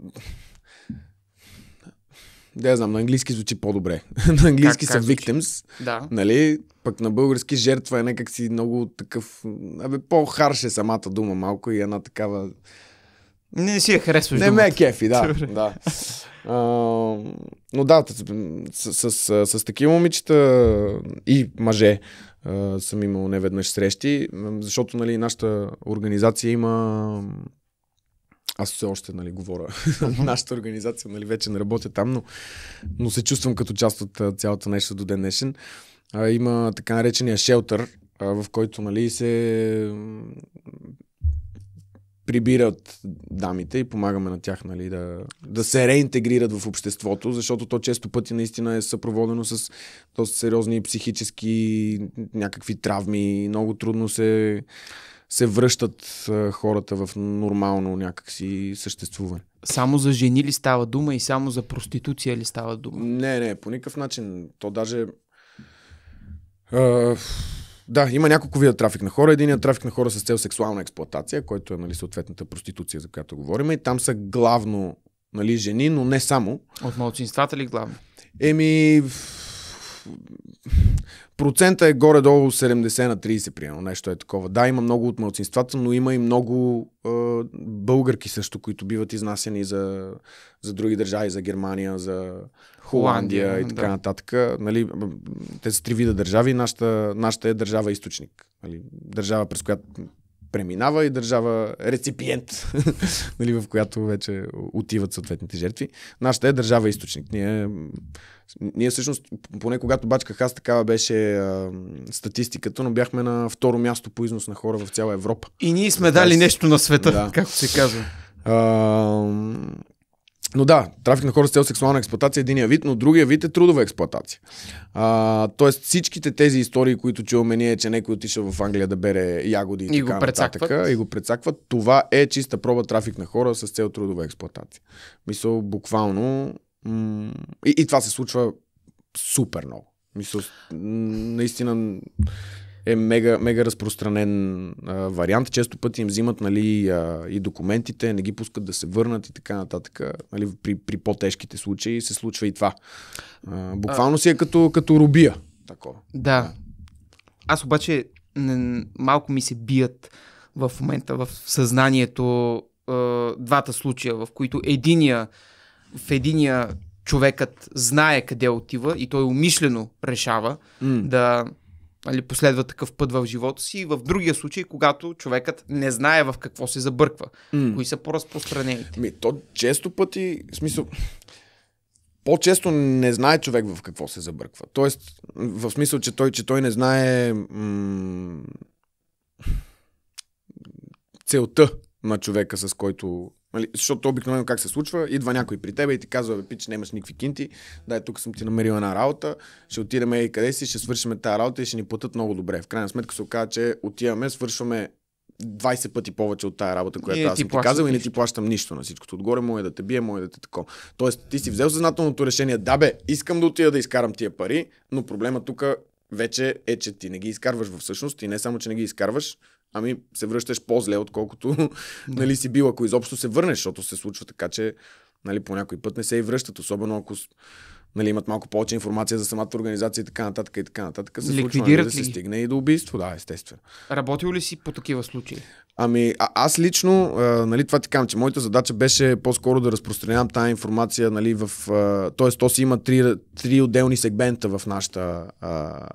да знам, на английски звучи по-добре. на английски как, са как victims, да. нали? Пък на български жертва е някак си много такъв... Абе, по-харше самата дума малко и една такава не си я харесваш. Не ме е кефи, да. да. А, но да, с, с, с, с такива момичета и мъже а, съм имал неведнъж срещи, защото нали, нашата организация има аз все още нали, говоря нашата организация, нали, вече не работя там, но, но се чувствам като част от цялата нещо до ден днешен. А, има така наречения шелтър, в който нали, се прибират дамите и помагаме на тях нали, да, да се реинтегрират в обществото, защото то често пъти наистина е съпроводено с доста сериозни психически някакви травми и много трудно се, се връщат хората в нормално някакси съществуване. Само за жени ли става дума и само за проституция ли става дума? Не, не, по никакъв начин. То даже... Uh да, има няколко вида трафик на хора. Единият трафик на хора с цел сексуална експлоатация, който е нали, съответната проституция, за която говорим. И там са главно нали, жени, но не само. От малцинствата ли главно? Еми, Процента е горе-долу 70 на 30, примерно. Нещо е такова. Да, има много от малцинствата, но има и много е, българки също, които биват изнасяни за, за други държави, за Германия, за Холандия, Холандия и така да. нататък. Нали, те са три вида държави. Нашата, нашата е държава източник. Нали, държава, през която преминава и държава реципиент, нали, в която вече отиват съответните жертви. Нашата е държава източник. Ние ние всъщност, поне когато бачках аз, такава беше а, статистиката, но бяхме на второ място по износ на хора в цяла Европа. И ние сме Затова дали нещо на света, да. както се казва. А, но да, трафик на хора с цел сексуална експлуатация е единия вид, но другия вид е трудова експлуатация. А, тоест всичките тези истории, които чуваме ние, че някой отишъл в Англия да бере ягоди и, и го нататък, и го прецакват, това е чиста проба трафик на хора с цел трудова експлуатация. Мисля, буквално и, и това се случва супер много. Мисъл, наистина е мега, мега разпространен а, вариант. Често пъти им взимат нали, а, и документите, не ги пускат да се върнат и така нататък. Нали, при, при по-тежките случаи се случва и това. А, буквално а... си е като, като рубия. Такова. Да. да. Аз обаче не, малко ми се бият в момента в съзнанието а, двата случая, в които единия в единия човекът знае къде отива и той умишлено решава mm. да али, последва такъв път в живота си и в другия случай, когато човекът не знае в какво се забърква. Mm. Кои са по-разпространените? Ми, то често пъти, в смисъл, по-често не знае човек в какво се забърква. Тоест, в смисъл, че той, че той не знае м- целта на човека, с който Нали? Защото обикновено как се случва, идва някой при теб и ти казва, пич, нямаш никакви кинти, дай тук съм ти намерил една работа, ще отидеме и къде си, ще свършим тази работа и ще ни платят много добре. В крайна сметка се оказа, че отиваме, свършваме 20 пъти повече от тая работа, която аз съм ти казал и не ти плащам нищо на всичкото. Отгоре мое е да те бие, мое е да те тако. Тоест, ти си взел съзнателното решение, да бе, искам да отида да изкарам тия пари, но проблема тук вече е, че ти не ги изкарваш в и не само, че не ги изкарваш, ами се връщаш по-зле, отколкото нали, си бил, ако изобщо се върнеш, защото се случва така, че нали, по някой път не се и връщат, особено ако нали, имат малко повече информация за самата организация и така нататък и така нататък. Се Ликвидират случва, нали, да се стигне и до убийство, да, естествено. Работил ли си по такива случаи? Ами, а- аз лично, а, нали, това ти казвам, че моята задача беше по-скоро да разпространявам тази информация, нали, в... А, тоест, то си има три, три отделни сегмента в нашата, а,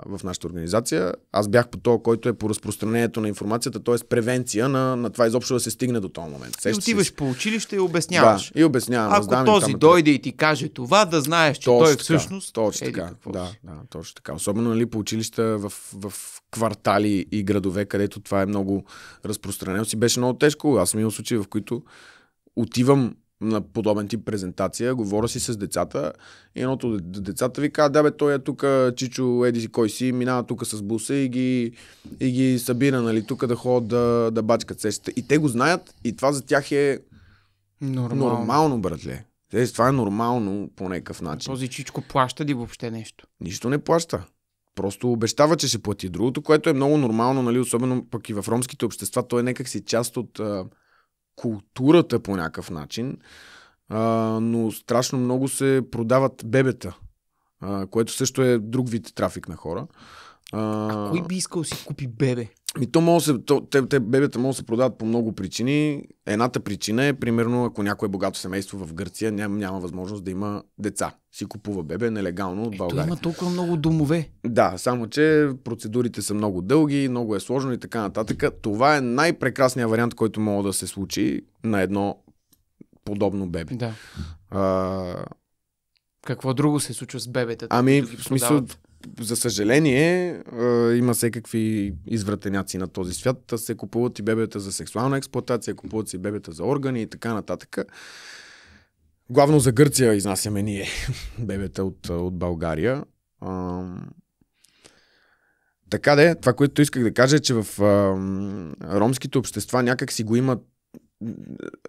в нашата организация. Аз бях по то, който е по разпространението на информацията, т.е. превенция на, на това изобщо да се стигне до този момент. Сеща и отиваш си... по училище и обясняваш. Да, и обяснявам. Ако Раздам този там, дойде и ти каже това, да знаеш, че точно той е всъщност... Точно е така, да, да, точно така. Особено, нали, по училища в, в квартали и градове, където това е много разпространено, си беше много тежко. Аз съм имал случаи, в които отивам на подобен тип презентация, говоря си с децата и едното от децата ви казва, да бе, той е тук, Чичо, еди си кой си, минава тук с буса и ги, и ги събира, нали, тук да ходят да, да бачкат сещата. И те го знаят и това за тях е нормално, нормално братле. Те, това е нормално по някакъв начин. Този Чичко плаща ли въобще нещо? Нищо не плаща просто обещава, че ще плати. Другото, което е много нормално, нали, особено пък и в ромските общества, то е някак си част от а, културата по някакъв начин, а, но страшно много се продават бебета, а, което също е друг вид трафик на хора. А, а кой би искал си купи бебе? Ми, то може се, то, те, те, бебета могат да се продават по много причини. Едната причина е, примерно, ако някое богато семейство в Гърция ням, няма възможност да има деца. Си купува бебе нелегално от България. Ето има толкова много домове. Да, само че процедурите са много дълги, много е сложно и така нататък. Това е най-прекрасният вариант, който мога да се случи на едно подобно бебе. Да. А... Какво друго се случва с бебетата? Ами, в смисъл, за съжаление, има всекакви извратеняци на този свят. Се купуват и бебета за сексуална експлуатация, купуват си бебета за органи и така нататък. Главно за Гърция изнасяме ние бебета от, от България. така де, това, което исках да кажа е, че в ромските общества някак си го имат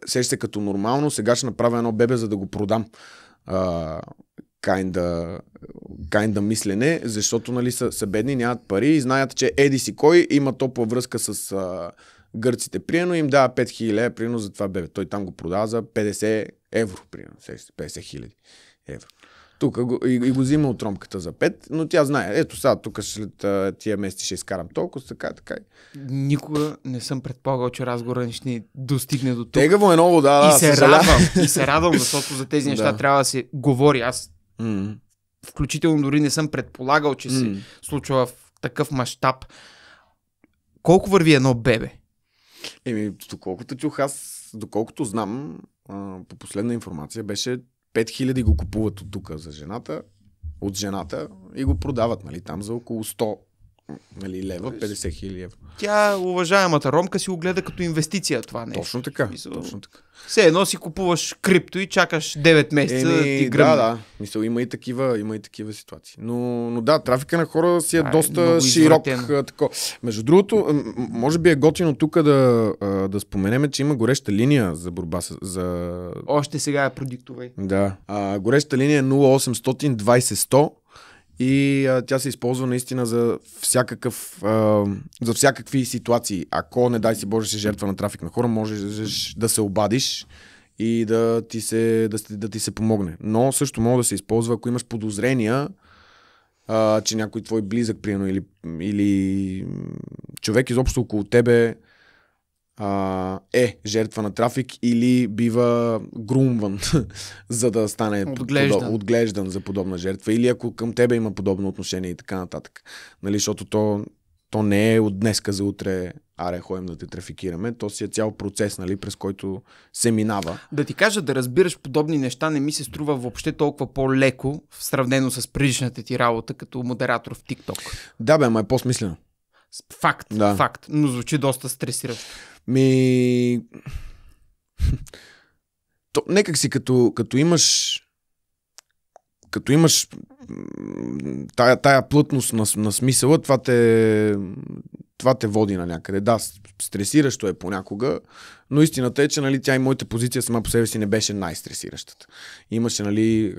сеща като нормално, сега ще направя едно бебе, за да го продам кайнда, кайнда мислене, защото нали, са, са бедни, нямат пари и знаят, че еди си кой има топла връзка с а, гърците. Приено им дава 5000 лева, приено за това бебе. Той там го продава за 50 евро, приено. 50 хиляди евро. Тук го, и, и го взима от ромката за 5, но тя знае, ето сега, тук след а, тия месеци ще изкарам толкова, така, така. Никога не съм предполагал, че разговора ни ще достигне до тук. Тегаво е много, да, да. И се, се радвам, и се радвам, защото за тези неща да. трябва да се говори. Аз Mm. Включително дори не съм предполагал, че mm. се случва в такъв мащаб. Колко върви едно бебе? Еми, доколкото чух аз, доколкото знам, а, по последна информация беше 5000 го купуват от тук за жената, от жената и го продават, нали, там за около 100 нали, лева, 50 хиляди евро. Тя, уважаемата Ромка, си огледа като инвестиция това нещо. Точно така. Мисъл, точно така. Все едно си купуваш крипто и чакаш 9 месеца Еми, да ти гръмне. Да, да. Мисъл, има и такива, има и такива ситуации. Но, но да, трафика на хора си е, е а, доста е широк. Тако. Между другото, може би е готино тук да, да споменеме, че има гореща линия за борба с... За... Още сега е продиктовай. Да. А, гореща линия е 0800 20 100 и а, тя се използва наистина за, всякакъв, а, за всякакви ситуации. Ако, не дай си Боже, си жертва на трафик на хора, можеш да се обадиш и да ти се, да, да ти се помогне. Но също може да се използва, ако имаш подозрения, а, че някой твой близък, примерно, или, или човек изобщо около тебе а, е жертва на трафик или бива грумван, за да стане отглеждан. Подоб, отглеждан за подобна жертва. Или ако към тебе има подобно отношение и така нататък. Нали, защото то, то не е от днеска за утре аре, ходим да те трафикираме. То си е цял процес, нали, през който се минава. Да ти кажа, да разбираш подобни неща не ми се струва въобще толкова по-леко в сравнено с предишната ти работа като модератор в TikTok. Да, бе, ма е по-смислено. Факт, да. факт, но звучи доста стресиращо. Ми... То, некак си като, като имаш като имаш тая, тая плътност на, на смисъла, това те, това те води на някъде. Да, стресиращо е понякога, но истината е, че нали, тя и моята позиция сама по себе си не беше най-стресиращата. Имаше нали, е,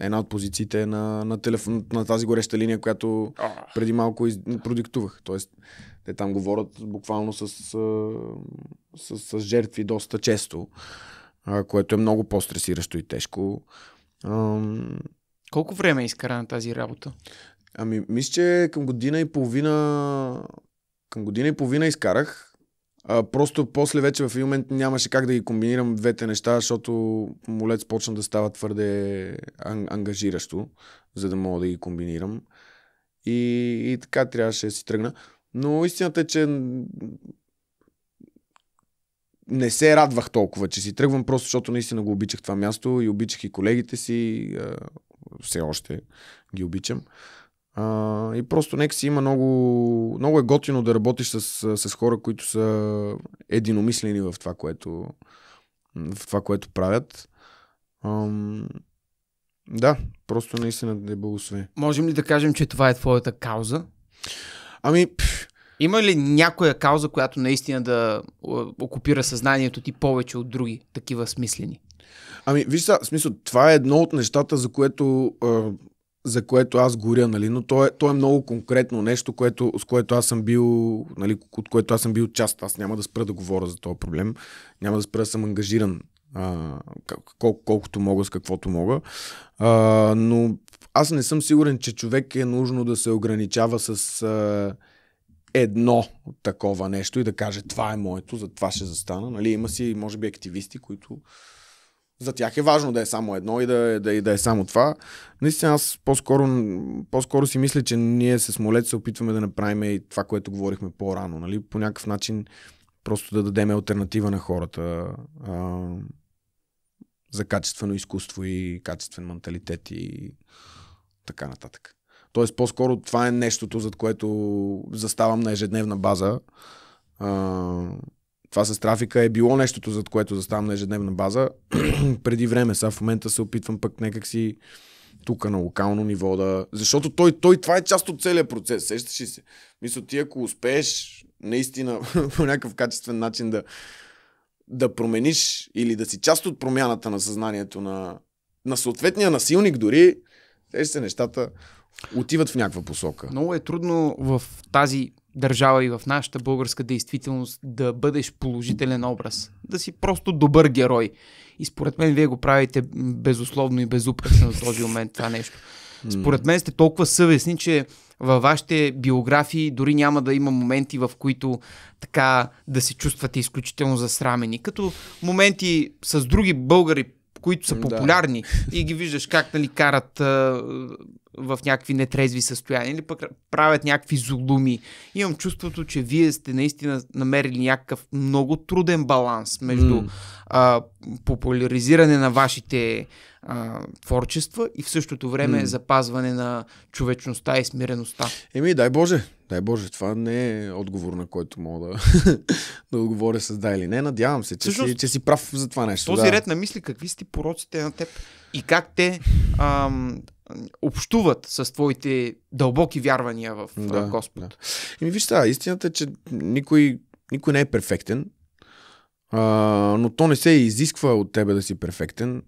една от позициите на, на, телефон, на тази гореща линия, която преди малко из, продиктувах. Тоест, те там говорят буквално с, с, с жертви доста често, което е много по-стресиращо и тежко. Колко време е изкара на тази работа? Ами, мисля, че към година и половина към година и половина изкарах. А, просто после вече в един момент нямаше как да ги комбинирам двете неща, защото молец почна да става твърде ан- ангажиращо, за да мога да ги комбинирам. И, и така трябваше да си тръгна. Но истината е, че не се радвах толкова, че си тръгвам, просто защото наистина го обичах това място и обичах и колегите си, все още ги обичам. и просто нека си има много, много е готино да работиш с, с хора, които са единомислени в това, което, в това, което правят. да, просто наистина да е благослови. Можем ли да кажем, че това е твоята кауза? Ами... Има ли някоя кауза, която наистина да окупира съзнанието ти повече от други такива смислени? Ами, виж са, смисъл, това е едно от нещата, за което, а, за което аз горя, нали? но то е, то е много конкретно нещо, което, с което аз съм бил, нали, от което аз съм бил част. Аз няма да спра да говоря за този проблем, няма да спра да съм ангажиран а, кол- колкото мога с каквото мога. А, но аз не съм сигурен, че човек е нужно да се ограничава с а, едно такова нещо и да каже това е моето, за това ще застана. Нали? Има си, може би, активисти, които за тях е важно да е само едно и да, е, да, и да е само това. Наистина аз по-скоро, по-скоро си мисля, че ние с Молет се опитваме да направим и това, което говорихме по-рано. Нали? По някакъв начин просто да дадем альтернатива на хората а, за качествено изкуство и качествен менталитет и така нататък. Тоест, по-скоро това е нещото, зад което заставам на ежедневна база. А, това с трафика е било нещото, зад което заставам на ежедневна база преди време. Сега в момента се опитвам пък някак си тук на локално ниво да... Защото той, той, това е част от целия процес, сещаш ли се? Мисля, ти ако успееш наистина по някакъв качествен начин да, да промениш или да си част от промяната на съзнанието на, на съответния насилник дори, те се нещата отиват в някаква посока. Много е трудно в тази държава и в нашата българска действителност да бъдеш положителен образ. Да си просто добър герой. И според мен вие го правите безусловно и безупречно в този момент това нещо. Според мен сте толкова съвестни, че във вашите биографии дори няма да има моменти, в които така да се чувствате изключително засрамени. Като моменти с други българи които са популярни да. и ги виждаш как нали, карат а, в някакви нетрезви състояния или пък правят някакви зулуми. Имам чувството, че вие сте наистина намерили някакъв много труден баланс между mm. а, популяризиране на вашите а, творчества и в същото време mm. запазване на човечността и смиреността. Еми, дай Боже, дай Боже, това не е отговор, на който мога да, да отговоря с да или не. Надявам се, че, Всъщност, си, че си прав за това нещо. Този да. ред на мисли, какви сте пороците на теб и как те ам, общуват с твоите дълбоки вярвания в да, Господ. Да. Еми, виж, да, истината е, че никой, никой не е перфектен, а, но то не се изисква от тебе да си перфектен.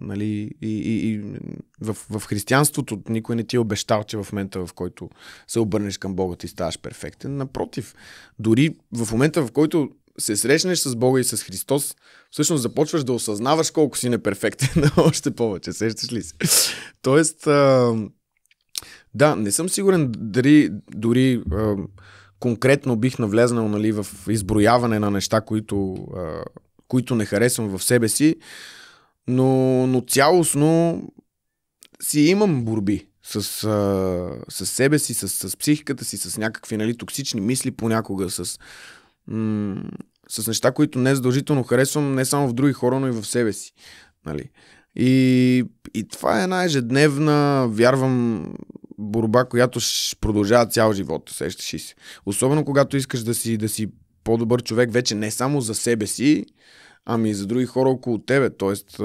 Нали, и, и, и в, в християнството никой не ти е обещал, че в момента, в който се обърнеш към Бога, ти ставаш перфектен. Напротив, дори в момента, в който се срещнеш с Бога и с Христос, всъщност започваш да осъзнаваш колко си неперфектен още повече. Сещаш ли се? Тоест, а, да, не съм сигурен дали дори а, конкретно бих навлезнал нали, в изброяване на неща, които, а, които не харесвам в себе си, но, но цялостно си имам борби с, а, с себе си, с, с психиката си, с някакви нали, токсични мисли понякога, с с неща, които не задължително харесвам не само в други хора, но и в себе си. Нали? И, и това е една ежедневна, вярвам, борба, която ще продължава цял живот, сещаш се. Особено когато искаш да си, да си по-добър човек вече не само за себе си, ами и за други хора около тебе. Тоест,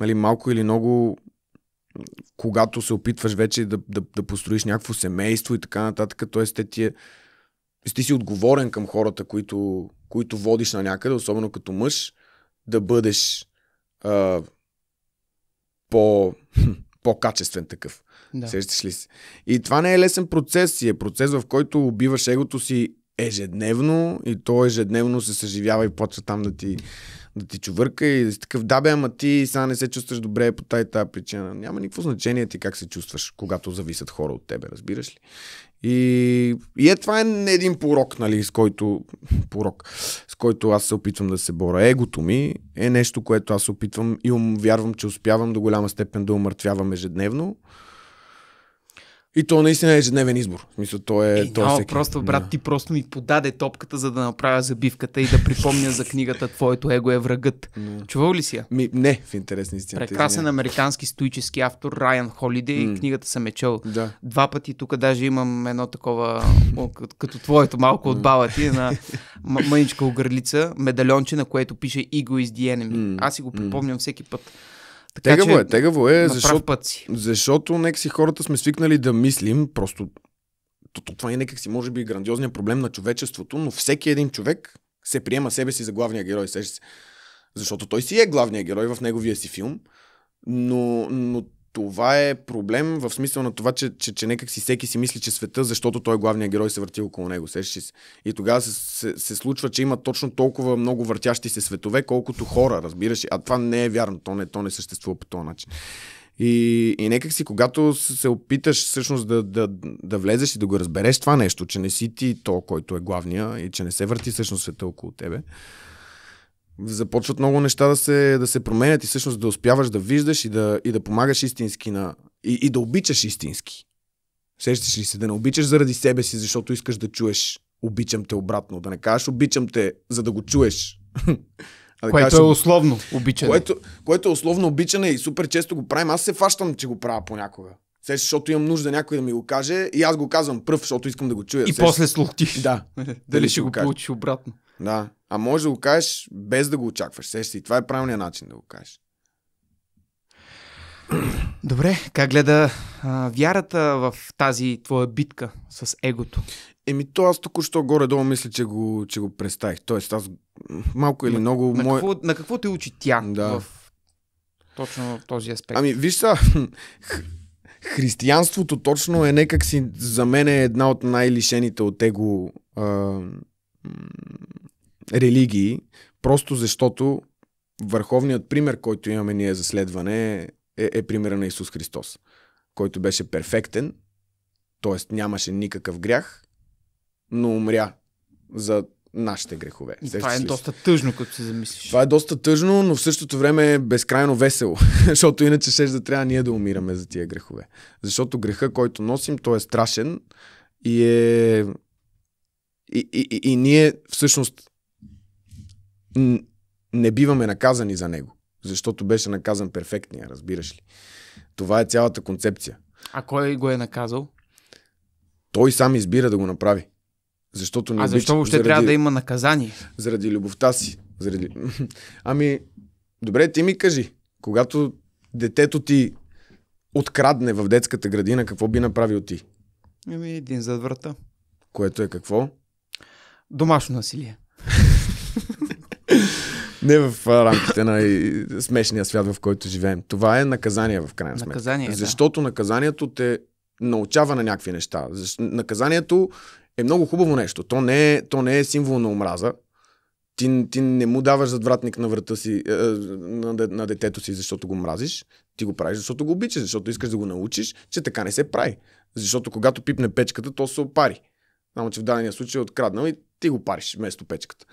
нали, малко или много, когато се опитваш вече да, да, да построиш някакво семейство и така нататък, т.е. те ти е ти си отговорен към хората, които, които водиш на някъде, особено като мъж, да бъдеш а, по, по-качествен такъв. Да. Сещаш ли си? И това не е лесен процес си, е процес, в който убиваш егото си ежедневно и то ежедневно се съживява и почва там да ти, да ти чувърка и да си такъв, да бе, ама ти сега не се чувстваш добре по тази, тази причина. Няма никакво значение ти как се чувстваш, когато зависят хора от тебе, разбираш ли? И, и е това е един порок, нали, с който, порок, с който аз се опитвам да се боря. Егото ми е нещо, което аз опитвам и вярвам, че успявам до голяма степен да умъртвявам ежедневно. Uh, и то наистина е ежедневен избор. Мисля, то е, Ей, то е всеки. просто, брат, да. ти просто ми подаде топката, за да направя забивката и да припомня за книгата Твоето его е врагът. No. Чувал ли си я? Ми, не, в интересни истина. Прекрасен извиня. американски стоически автор Райан Холидей и книгата съм е чел. Да. Два пъти тук даже имам едно такова, като твоето малко от баба ти, на м- мъничка огърлица, медальонче, на което пише Ego is the enemy. Аз си го припомням всеки път. Така, тегаво че, е, тегаво е, защото, път си. защото нека си хората сме свикнали да мислим, просто то, това е някак си може би грандиозният проблем на човечеството, но всеки един човек се приема себе си за главния герой, се. Защото той си е главния герой в неговия си филм, но, но това е проблем в смисъл на това, че, че, че някак си всеки си мисли, че света, защото той е главният герой, се върти около него. се. И тогава се, се, се, случва, че има точно толкова много въртящи се светове, колкото хора, разбираш. А това не е вярно. То не, то не съществува по този начин. И, и някак си, когато се опиташ всъщност да, да, да влезеш и да го разбереш това нещо, че не си ти то, който е главния и че не се върти всъщност света около тебе, започват много неща да се, да се променят и всъщност да успяваш да виждаш и да, и да помагаш истински на... И, и да обичаш истински. Сещаш ли се да не обичаш заради себе си, защото искаш да чуеш обичам те обратно. Да не кажеш обичам те, за да го чуеш. А да което кажеш, е условно обичане. Което, което е условно обичане и супер често го правим. Аз се фащам, че го правя понякога. Сещаш, защото имам нужда някой да ми го каже и аз го казвам пръв, защото искам да го чуя. И сещаш. после слухтиш. Да. Дали, дали ще го го получиш обратно. Да. А може да го кажеш без да го очакваш. Сеш си. Това е правилният начин да го кажеш. Добре, как гледа а, вярата в тази твоя битка с егото? Еми, то аз току-що горе-долу мисля, че го, че го представих. Тоест, аз малко или на, много... На, мое... какво, на какво те учи тя да. в точно в този аспект? Ами, виж са, християнството точно е някакси си за мен е една от най-лишените от его а, религии, просто защото върховният пример, който имаме ние за следване е, е примера на Исус Христос, който беше перфектен, т.е. нямаше никакъв грях, но умря за нашите грехове. Това е доста тъжно, като се замислиш. Това е доста тъжно, но в същото време е безкрайно весело, защото иначе ще да трябва ние да умираме за тия грехове. Защото греха, който носим, той е страшен и е и, и, и, и ние всъщност не биваме наказани за него, защото беше наказан перфектния, разбираш ли. Това е цялата концепция. А кой го е наказал? Той сам избира да го направи. Защото не а защо обича, въобще заради, трябва да има наказание? Заради любовта си. Заради... Ами, добре, ти ми кажи, когато детето ти открадне в детската градина, какво би направил ти? Ами, един зад врата. Което е какво? домашно насилие. Не в рамките на смешния свят, в който живеем. Това е наказание в крайна сметка. Наказание, Защото да. наказанието те научава на някакви неща. Защо... Наказанието е много хубаво нещо. То не е, то не е символ на омраза. Ти, ти не му даваш задвратник на врата си, е, е, на, на, на детето си, защото го мразиш. Ти го правиш, защото го обичаш, защото искаш да го научиш, че така не се прави. Защото когато пипне печката, то се опари. Само, че в дадения случай е откраднал и ти го париш вместо печката.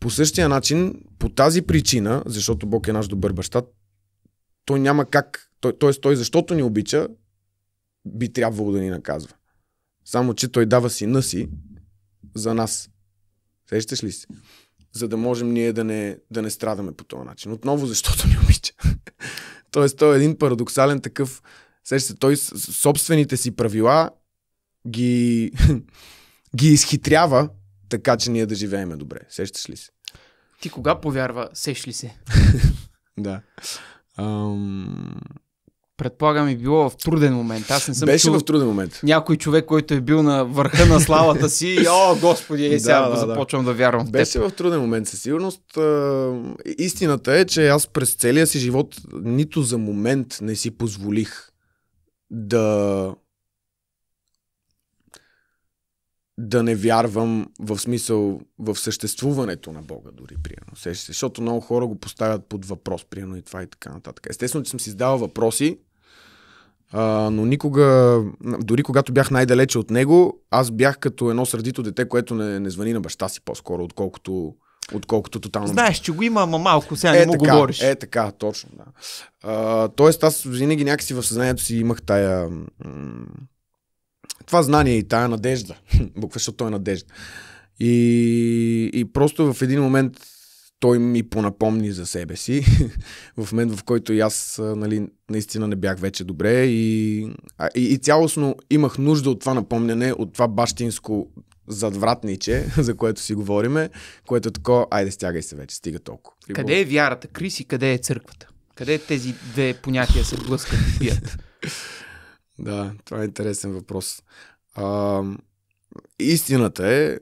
По същия начин, по тази причина, защото Бог е наш добър баща, той няма как, той, той, той защото ни обича, би трябвало да ни наказва. Само, че той дава сина си за нас. Сещаш ли си? За да можем ние да не, да не страдаме по този начин. Отново, защото ни обича. Тоест, той е един парадоксален такъв. Сещаш се, той собствените си правила ги, ги изхитрява, така, че ние да живееме добре. Сещаш ли се? Ти кога повярва, сеш ли се? да. Um... Предполагам и е било в труден момент. Аз не съм Беше чул в труден момент. Някой човек, който е бил на върха на славата си, о, господи, е, сега да, да, започвам да, да вярвам в теб. Беше в труден момент, със сигурност. истината е, че аз през целия си живот нито за момент не си позволих да да не вярвам в смисъл в съществуването на Бога дори, приемно. защото много хора го поставят под въпрос, приемно и това и така нататък. Естествено, че съм си задавал въпроси, а, но никога, дори когато бях най-далече от него, аз бях като едно сърдито дете, което не, не звъни на баща си по-скоро, отколкото отколкото тотално. Знаеш, че го има, ама малко, сега е, не му така, говориш. Е, така, точно, да. А, тоест, аз винаги някакси в съзнанието си имах тая... М- това знание и тая надежда. Буква, защото той е надежда. И, и просто в един момент той ми понапомни за себе си. в момент, в който и аз нали, наистина не бях вече добре и, и, и цялостно имах нужда от това напомняне, от това бащинско задвратниче, за което си говориме, което е такова, айде стягай се вече, стига толкова. Къде е вярата, Крис, и къде е църквата? Къде тези две понятия се блъскат и бият? Да, това е интересен въпрос. А, истината е,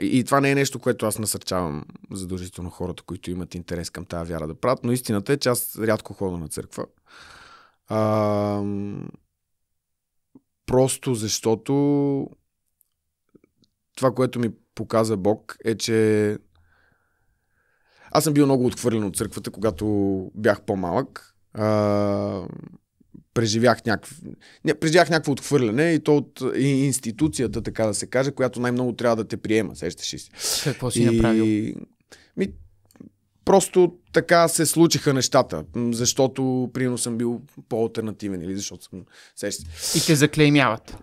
и това не е нещо, което аз насърчавам задължително хората, които имат интерес към тази вяра да правят, но истината е, че аз рядко ходя на църква. А, просто защото това, което ми показа Бог е, че аз съм бил много отхвърлен от църквата, когато бях по-малък. А, преживях някакво, не, преживях някакво отхвърляне и то от и институцията, така да се каже, която най-много трябва да те приема, сещаш ли си. Какво си и... направил? Ми, Просто така се случиха нещата, защото прино съм бил по-алтернативен или нали, защото съм сещ. И те заклеймяват.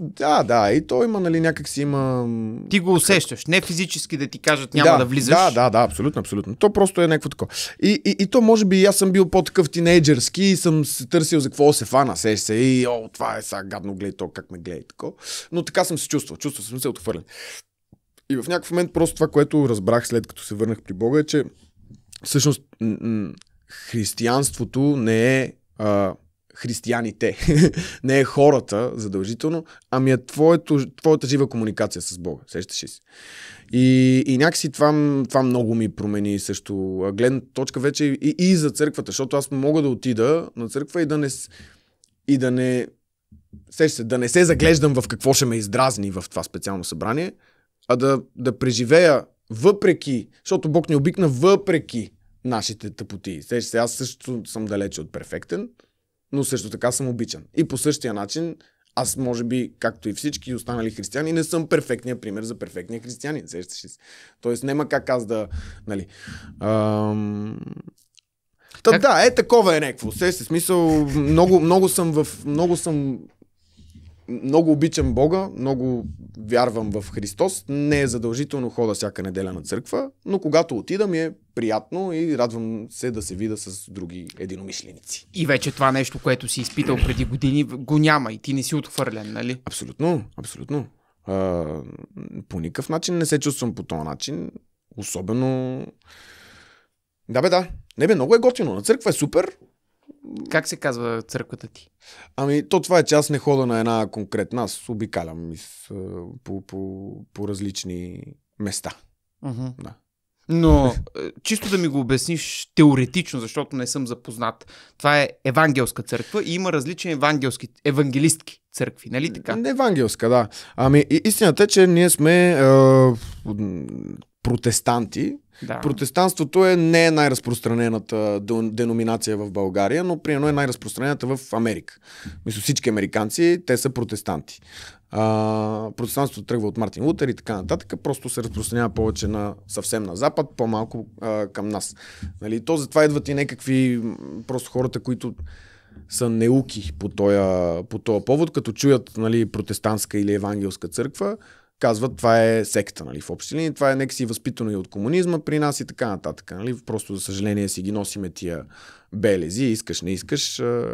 Да, да, и то има, нали, някак си има... Ти го усещаш, не физически да ти кажат няма да, да влизаш. Да, да, да, абсолютно, абсолютно. То просто е някакво такова. И, и, и то може би аз съм бил по-такъв тинейджърски и съм се търсил за какво се фана, сещ се и о, това е сега гадно, гледай то, как ме гледай тако. Но така съм се чувствал, чувствал съм се отхвърлен. И в някакъв момент просто това, което разбрах след като се върнах при Бога е, че всъщност християнството не е а, християните, не е хората задължително, ами е твоето, твоята жива комуникация с Бога. Сещаш ли си? И, и някакси това, това много ми промени също гледна точка вече и, и за църквата, защото аз мога да отида на църква и да не, и да не сеща, да не се заглеждам в какво ще ме издразни в това специално събрание, а да, да преживея въпреки, защото Бог ни обикна въпреки нашите тъпоти. Сега се, аз също съм далече от перфектен, но също така съм обичан. И по същия начин, аз може би, както и всички останали християни, не съм перфектният пример за перфектния християнин. Сещаш се. Тоест, няма как аз да... Нали, ам... Та, как... да, е такова е някакво. се смисъл, много, много, съм в, много съм много обичам Бога, много вярвам в Христос. Не е задължително хода всяка неделя на църква, но когато отида ми е приятно и радвам се да се вида с други единомишленици. И вече това нещо, което си изпитал преди години, го няма и ти не си отхвърлен, нали? Абсолютно, абсолютно. А, по никакъв начин не се чувствам по този начин. Особено... Да бе, да. Не бе, много е готино. На църква е супер. Как се казва църквата ти? Ами, то това е, че аз не хода на една конкретна. Аз обикалям из, по, по, по различни места. Uh-huh. Да. Но чисто да ми го обясниш теоретично, защото не съм запознат. Това е евангелска църква и има различни евангелски, евангелистки църкви, нали така? Евангелска, да. Ами истината е, че ние сме е, протестанти, да. Протестанството е не е най-разпространената деноминация в България, но при едно е най-разпространената в Америка. Мисля, всички американци, те са протестанти. А, протестанството тръгва от Мартин Лутер и така нататък. Просто се разпространява повече на съвсем на запад, по-малко а, към нас. Нали? То затова идват и някакви просто хората, които са неуки по този по повод, като чуят нали, протестантска или евангелска църква, казват, това е секта, нали, в общи линии, това е нека си възпитано и от комунизма при нас и така нататък. Нали. Просто, за съжаление, си ги носиме тия белези, искаш, не искаш. А...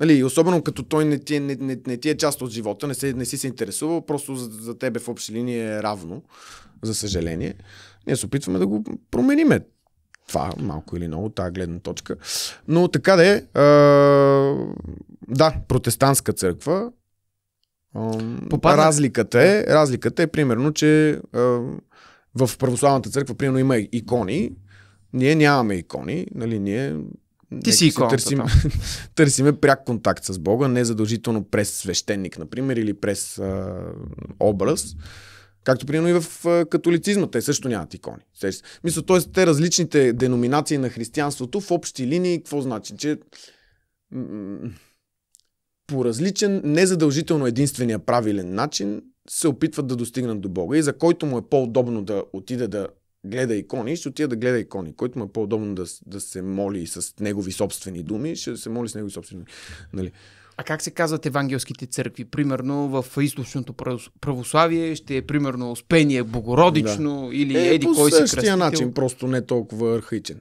Нали, особено като той не ти, е, не, не, не ти е част от живота, не, се, не си се интересувал, просто за, за тебе в общи линии е равно, за съжаление. Ние се опитваме да го промениме това малко или много, тази гледна точка. Но така да е, да, протестантска църква, Попадна... Разликата е, разликата е примерно, че а, в православната църква примерно има икони, ние нямаме икони, нали, ние ти си иконата. Търсим, търсиме пряк контакт с Бога, не задължително през свещеник, например, или през а, образ. Както примерно и в католицизма, те също нямат икони. Мисля, т.е. те различните деноминации на християнството в общи линии, какво значи? Че по различен, незадължително единствения правилен начин се опитват да достигнат до Бога. И за който му е по-удобно да отиде да гледа икони, ще отида да гледа икони. Който му е по-удобно да, да се моли с негови собствени думи, ще се моли с негови собствени. Нали? А как се казват евангелските църкви? Примерно в източното православие ще е примерно Успение Богородично да. или е, Еди кой се кръстител. начин, просто не толкова архаичен.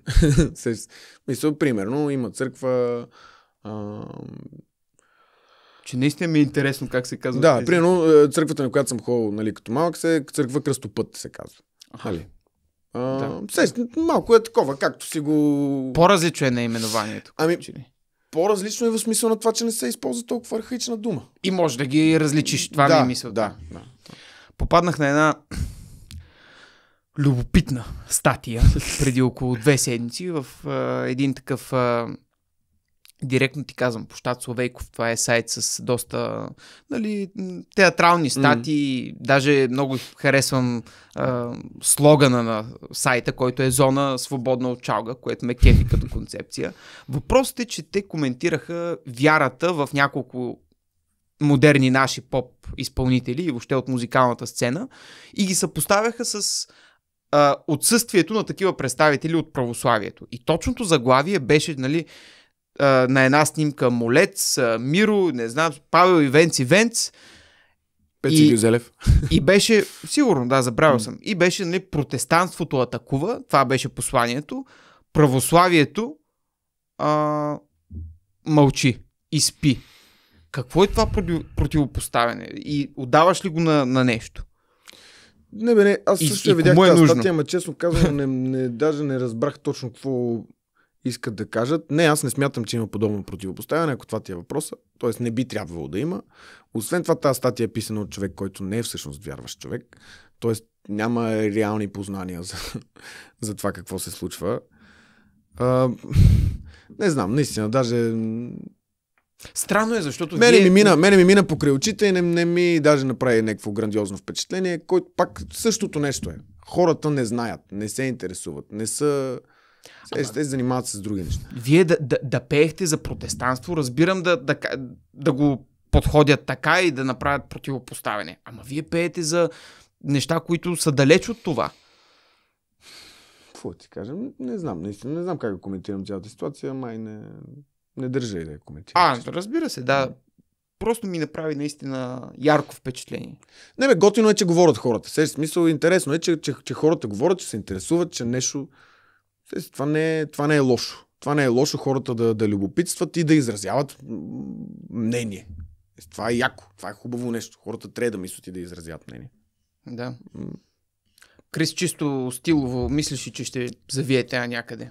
Мисля, примерно има църква а, че наистина ми е интересно как се казва. Да, тези. примерно е, църквата, на която съм ходил нали, като малък, се църква Кръстопът се казва. Аха. Нали? А, да. Се, малко е такова, както си го... По-различно е наименованието. Ами, по-различно е в смисъл на това, че не се използва толкова архаична дума. И може да ги различиш. Това да, ми е мисъл. Да, да. Попаднах на една любопитна статия преди около две седмици в а, един такъв а, директно ти казвам, Пощат Словейков, това е сайт с доста нали, театрални стати, mm. даже много харесвам а, слогана на сайта, който е зона свободна от чалга, което ме кефи като концепция. Въпросът е, че те коментираха вярата в няколко модерни наши поп изпълнители и въобще от музикалната сцена и ги съпоставяха с а, отсъствието на такива представители от православието. И точното заглавие беше, нали, на една снимка Молец, Миро, не знам, Павел и Венци Венц. Пеци и, Гюзелев. И беше, сигурно, да, забравил съм. И беше, нали, протестанството атакува, това беше посланието, православието а, мълчи и спи. Какво е това противопоставяне? И отдаваш ли го на, на нещо? Не, бе, не, аз също и, я видях е тази е статия, ама честно казвам, не, не, даже не разбрах точно какво искат да кажат. Не, аз не смятам, че има подобно противопоставяне, ако това ти е въпроса. Тоест не би трябвало да има. Освен това, тази статия е писана от човек, който не е всъщност вярващ човек. Тоест няма реални познания за, за това какво се случва. А, не знам, наистина, даже Странно е, защото. Мене, вие... ми, мина, мене ми мина покрай очите и не, не ми даже направи някакво грандиозно впечатление, който пак същото нещо е. Хората не знаят, не се интересуват, не са е, те, се занимават с други неща. Вие да, да, да пеехте за протестанство, разбирам да, да, да го подходят така и да направят противопоставяне. Ама вие пеете за неща, които са далеч от това. Какво ти кажа? Не знам, наистина не знам как да коментирам цялата ситуация, май не, не държа и да я коментирам. А, разбира се, да. Просто ми направи наистина ярко впечатление. Не бе, готино е, че говорят хората. Сега смисъл, интересно е, че, че, че хората говорят, че се интересуват, че нещо е, това не, е, това не е лошо. Това не е лошо хората да, да любопитстват и да изразяват мнение. Е, това е яко. Това е хубаво нещо. Хората трябва да мислят и да изразяват мнение. Да. Крис, чисто стилово, мислиш ли, че ще завиете някъде?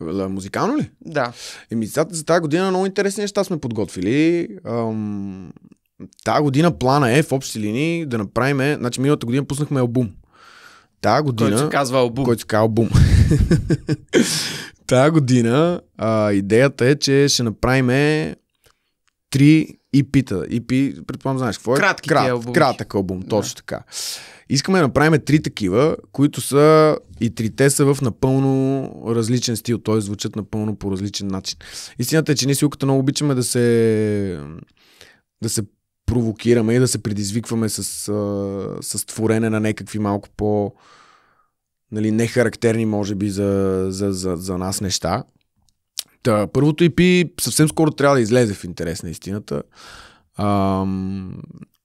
Ла, музикално ли? Да. Еми, за, за тази година много интересни неща сме подготвили. Ам, тая година плана е в общи линии да направим... Значи миналата година пуснахме албум. Тая година... Който се казва албум. Който се казва албум. Тая година а, идеята е, че ще направим три EP-та. EP, предполагам, знаеш какво е? Кратки Крат, албум. Кратък албум, точно да. така. Искаме да направим три такива, които са и трите са в напълно различен стил, т.е. звучат напълно по различен начин. Истината е, че ние силката много обичаме да се да се провокираме и да се предизвикваме с, с творене на някакви малко по- нали, нехарактерни, може би, за, за, за, за нас неща. Та, първото IP съвсем скоро трябва да излезе в интерес на истината. Ам,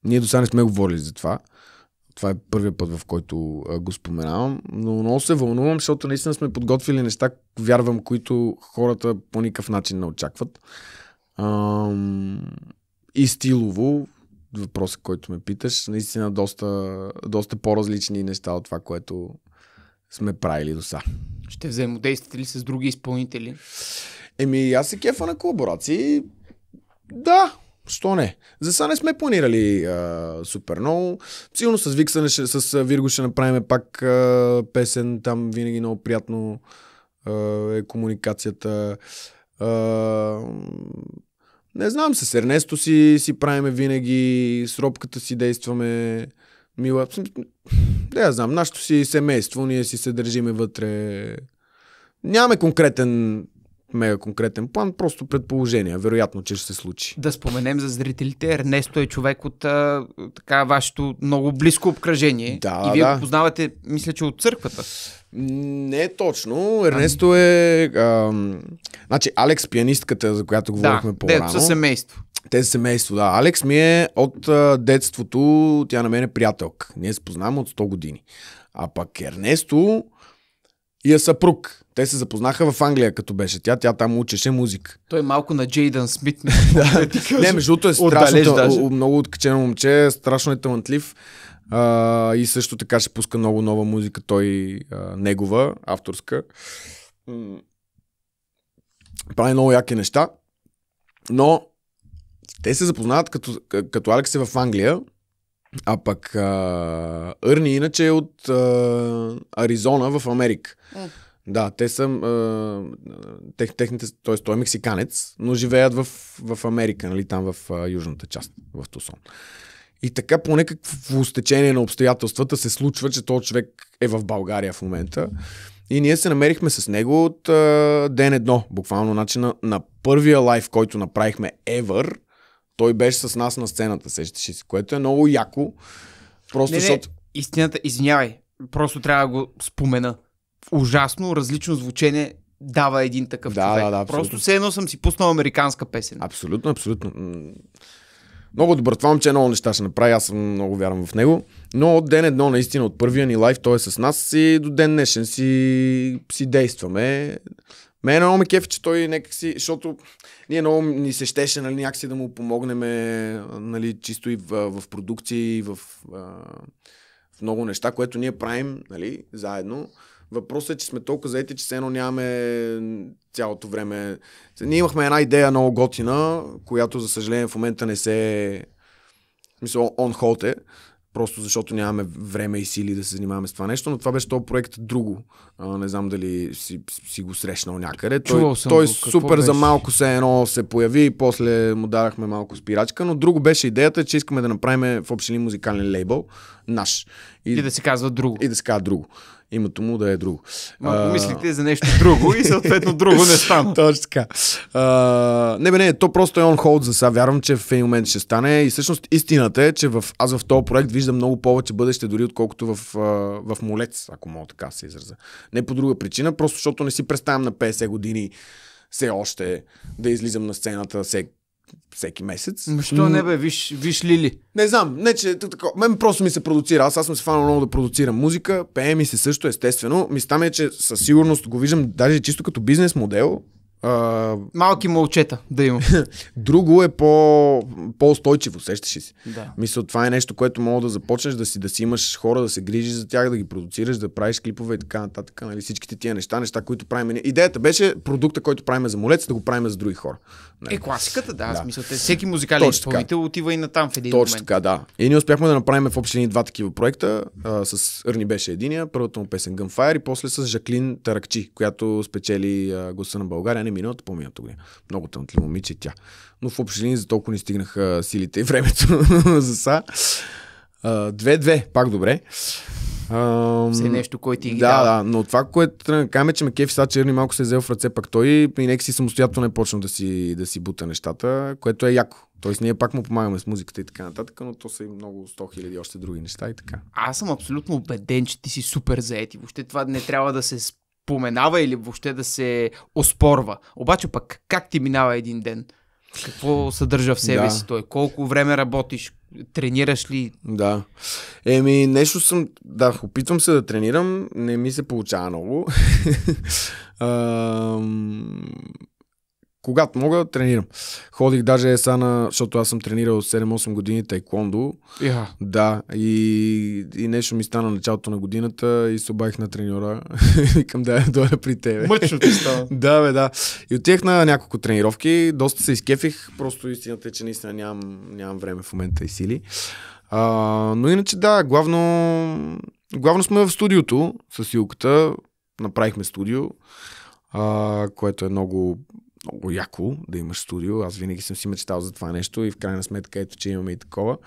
ние до сега не сме говорили за това. Това е първият път, в който а, го споменавам. Но много се вълнувам, защото наистина сме подготвили неща, вярвам, които хората по никакъв начин не очакват. Ам, и стилово, въпроса, който ме питаш, наистина доста, доста по-различни неща от това, което сме правили до са. Ще взаимодействате ли с други изпълнители? Еми, аз се кефа на колаборации. Да, Що не? За сега не сме планирали а, супер много. Сигурно с Виксън, с Вирго ще направим пак а, песен. Там винаги много приятно а, е комуникацията. А, не знам, с Ернесто си, си правиме винаги, с Робката си действаме мила. Да, я знам, нашето си семейство, ние си се държиме вътре. Нямаме конкретен мега конкретен план, просто предположение. Вероятно, че ще се случи. Да споменем за зрителите, Ернесто е човек от а, така вашето много близко обкръжение. Да, и вие да. го познавате, мисля, че от църквата. Не точно. Ернесто а, е... А, значи, Алекс, пианистката, за която говорихме да, по-рано. Да, семейство. Те семейства, семейство, да. Алекс ми е от а, детството, тя на мен е приятелка. Ние се познаваме от 100 години. А пък Ернесто и е съпруг. Те се запознаха в Англия, като беше тя. Тя там учеше музика. Той е малко на Джейдън Смит. да. Не, между другото е страшно. Отдалеж, много откачено момче, страшно е талантлив. Uh, и също така ще пуска много нова музика, той uh, негова, авторска. Прави много яки неща. Но те се запознават като, като Алекс е в Англия, а пък а, Ърни иначе е от а, Аризона в Америка. Mm. Е. Да, те са. А, тех, техните, т.е. той е мексиканец, но живеят в, в Америка, нали, там в а, южната част, в Тусон. И така по някакво стечение на обстоятелствата се случва, че този човек е в България в момента. И ние се намерихме с него от а, ден едно, буквално начина на първия лайф, който направихме ever той беше с нас на сцената, сещаш си, което е много яко. Просто не, не, защото... Истината, извинявай, просто трябва да го спомена. Ужасно различно звучение дава един такъв да, човек. Да, да, Просто все едно съм си пуснал американска песен. Абсолютно, абсолютно. Много добър. Това момче много неща ще направи. Аз съм много вярвам в него. Но от ден едно, наистина, от първия ни лайф, той е с нас и до ден днешен си, си действаме. Мен е много ме кефи, че той някакси, защото ние много ни се щеше нали, някакси да му помогнем нали, чисто и в, в продукции, и в, в много неща, което ние правим нали, заедно. Въпросът е, че сме толкова заети, че все едно нямаме цялото време. Ние имахме една идея много готина, която за съжаление в момента не се... Мисля, он hold е просто защото нямаме време и сили да се занимаваме с това нещо, но това беше този проект друго. А, не знам дали си, си го срещнал някъде. Чувал той, съм той го, супер беше? за малко се едно се появи и после му дарахме малко спирачка, но друго беше идеята, че искаме да направим в общини музикален лейбъл, наш. И, и да се казва друго. И да се казва друго името му да е друго. Ма, а... мислите за нещо друго и съответно друго не стана. Точно така. А, не бе, не, то просто е он hold за сега. Вярвам, че в един момент ще стане и всъщност истината е, че в, аз в този проект виждам много повече бъдеще дори отколкото в, в Молец, ако мога така се израза. Не по друга причина, просто защото не си представям на 50 години все още да излизам на сцената всеки всеки месец. Защо не бе, виж, виж Лили? Не знам, не че така. мен просто ми се продуцира. Аз, аз съм се фанал много да продуцирам музика, пее ми се също, естествено. Мисля ми е, че със сигурност го виждам даже чисто като бизнес модел. А... Малки мълчета да има. Друго е по, по-устойчиво, сещаш си. Да. Мисля, това е нещо, което мога да започнеш да си, да си имаш хора, да се грижиш за тях, да ги продуцираш, да правиш клипове и така нататък. Нали? Всичките тия неща, неща, които правим. Идеята беше продукта, който правим за молец, да го правим за други хора. Нали? Е, класиката, да, да. смисъл. Те, всеки музикален изпълнител отива и на там в един Точно момент. така, да. И ние успяхме да направим в общини два такива проекта. А, с Ърни беше единия, първата му песен Gunfire и после с Жаклин Таракчи, която спечели гласа на България или миналата, по-миналата година. Много талантливо момиче тя. Но в общи линии за толкова не стигнаха силите и времето за са. Две-две, пак добре. Все нещо, което ти ги да, дава. Да, но това, което каме, че Макефи са черни малко се е взел в ръце, пак той и нека си самостоятелно е почнал да си, да си бута нещата, което е яко. Тоест ние пак му помагаме с музиката и така нататък, но то са и много 100 хиляди още други неща и така. Аз съм абсолютно убеден, че ти си супер заети. Въобще това не трябва да се споменава или въобще да се оспорва. Обаче пък как ти минава един ден? Какво съдържа в себе да. си той? Колко време работиш? Тренираш ли? Да. Еми, нещо съм... Да, опитвам се да тренирам. Не ми се получава много. когато мога, тренирам. Ходих даже сега на, защото аз съм тренирал 7-8 години тайкондо. Yeah. Да, и, и нещо ми стана началото на годината и се обадих на треньора. Викам да дойда при тебе. Мъчно ти става. да, бе, да. И отих на няколко тренировки, доста се изкефих, просто истината е, че наистина нямам, нямам време в момента и сили. А, но иначе да, главно, главно сме в студиото с Юката. Направихме студио, а, което е много много яко да имаш студио. Аз винаги съм си мечтал за това нещо и в крайна сметка ето, че имаме и такова.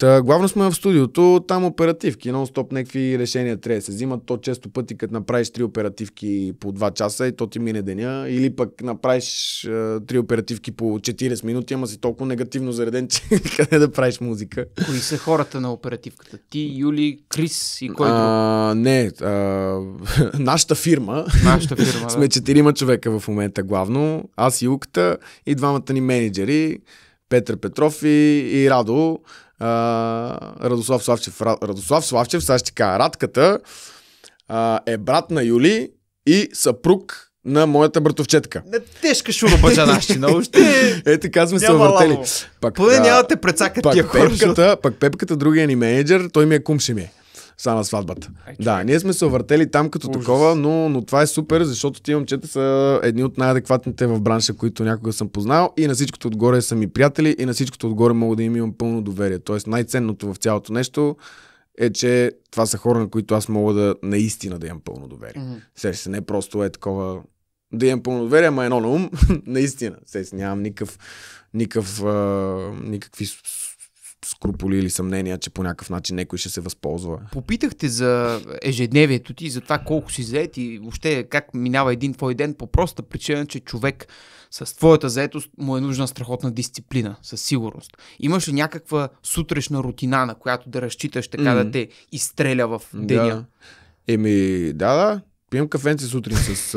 Та, главно сме в студиото, там оперативки, нон-стоп някакви решения трябва да се взимат. То често пъти, като направиш три оперативки по 2 часа и то ти мине деня, или пък направиш е, три оперативки по 40 минути, ама си толкова негативно зареден, че къде да правиш музика. Кои са хората на оперативката? Ти, Юли, Крис и кой друг? А, не, а, нашата фирма. Нашата фирма, да. Сме четирима човека в момента главно. Аз и Укта и двамата ни менеджери. Петър Петров и, и Радо. Радослав Славчев. Радослав Славчев, сега ще кажа, Радката а, е брат на Юли и съпруг на моята братовчетка. Не, тежка шурубаджанащина, още. Е, така сме се въртели. Пак, Поне няма те прецакат пак тия хора. Пепката, пак пепката, другия ни менеджер, той ми е кумши ми е. Са на сватбата. Ай, да, ние сме се овъртели там като Ужас. такова, но, но това е супер, защото тия момчета са едни от най-адекватните в бранша, които някога съм познал и на всичкото отгоре са ми приятели и на всичкото отгоре мога да им имам пълно доверие. Тоест най-ценното в цялото нещо е, че това са хора, на които аз мога да наистина да имам пълно доверие. Mm-hmm. се, не просто е такова да имам пълно доверие, ама едно на ум, наистина. Се, нямам никакъв, никакъв, а, никакви Скруполи или съмнения, че по някакъв начин някой ще се възползва. Попитахте за ежедневието ти, за това колко си заед и въобще как минава един твой ден по проста причина, че човек с твоята заетост му е нужна страхотна дисциплина, със сигурност. Имаш ли някаква сутрешна рутина, на която да разчиташ така mm. да те изстреля в деня? Да. Еми, да, да. Пием кафенце сутрин с, с,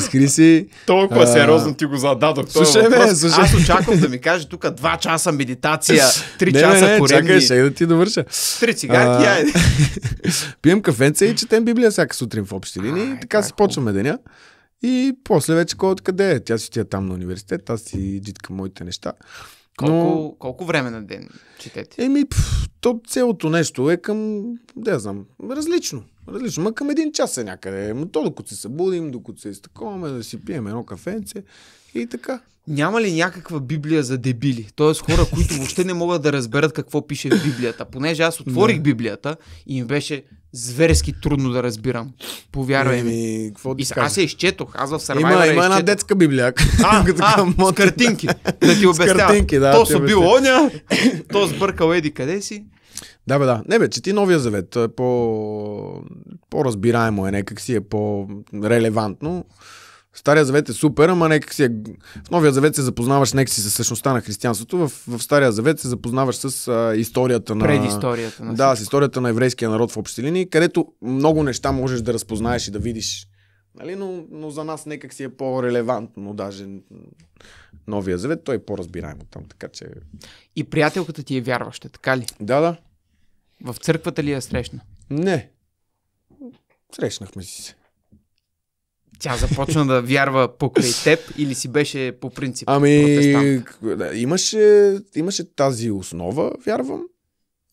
с Хриси. Толкова а, сериозно ти го зададох. Е слушай е ме, слушай. Аз очаквам да ми каже тук 2 часа медитация, 3 не, часа не, коремни. Чакай, ще да ти довърша. 3 цигарки, а, айде. Пием кафенце и четем Библия всяка сутрин в общи линии. И така се почваме деня. И после вече кой откъде е. Тя си тя там на университет, аз си джитка моите неща. Колко, Но... колко време на ден четете? Еми, пфф, то цялото нещо е към, да знам, различно. Различно. Ма към един час е някъде. Ма то докато се събудим, докато се изтъкваме, да си пием едно кафенце и така. Няма ли някаква библия за дебили? Тоест хора, които въобще не могат да разберат какво пише в библията. Понеже аз отворих библията и им беше зверски трудно да разбирам. Повярвай ми. и, аз се изчетох. Аз в Survivor Има, има изчетох. една детска библия. А, а, а с картинки. Да ти обяснявам. Да, то са бил оня, то сбъркал еди къде си. Да, бе, да. Не, бе, ти, Новия Завет. Е по... по-разбираемо е, някак си е по-релевантно. Стария завет е супер, ама нека си е... В Новия завет се запознаваш нека си с същността на християнството, в, в Стария завет се запознаваш с а, историята на... Предисторията на Да, с историята на еврейския народ в общи линии, където много неща можеш да разпознаеш и да видиш. Нали? Но, но за нас некак си е по-релевантно даже Новия завет, той е по-разбираемо там, така че... И приятелката ти е вярваща, така ли? Да, да. В църквата ли я срещна? Не. Срещнахме си се. Тя започна да вярва покрай теб или си беше по принцип ами, протестант? имаше, имаше тази основа, вярвам.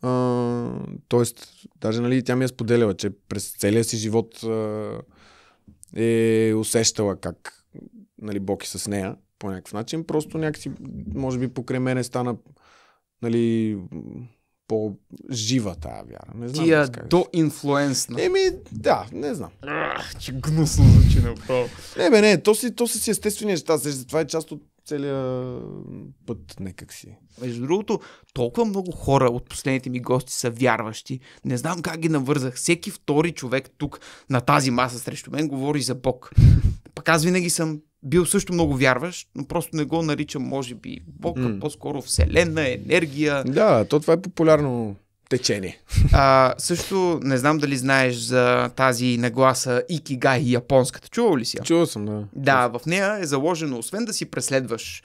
А, тоест, даже нали, тя ми е споделяла, че през целия си живот а, е усещала как нали, Бог е с нея по някакъв начин. Просто някакси, може би покрай мене стана нали, по-жива тая вяра. Не знам. Тия до инфлуенсна. Еми, да, не знам. Ах, че гнусно звучи направо. Не, бе, не, то си, то си, естествени неща. това е част от целия път некак си. Между другото, толкова много хора от последните ми гости са вярващи. Не знам как ги навързах. Всеки втори човек тук на тази маса срещу мен говори за Бог. Пък аз винаги съм бил също много вярващ, но просто не го наричам, може би, Бог, mm. по-скоро Вселена, енергия. Да, то това е популярно течение. А, също не знам дали знаеш за тази нагласа Икигай, японската. Чувал ли си я? Чувал съм, да. Да, в нея е заложено, освен да си преследваш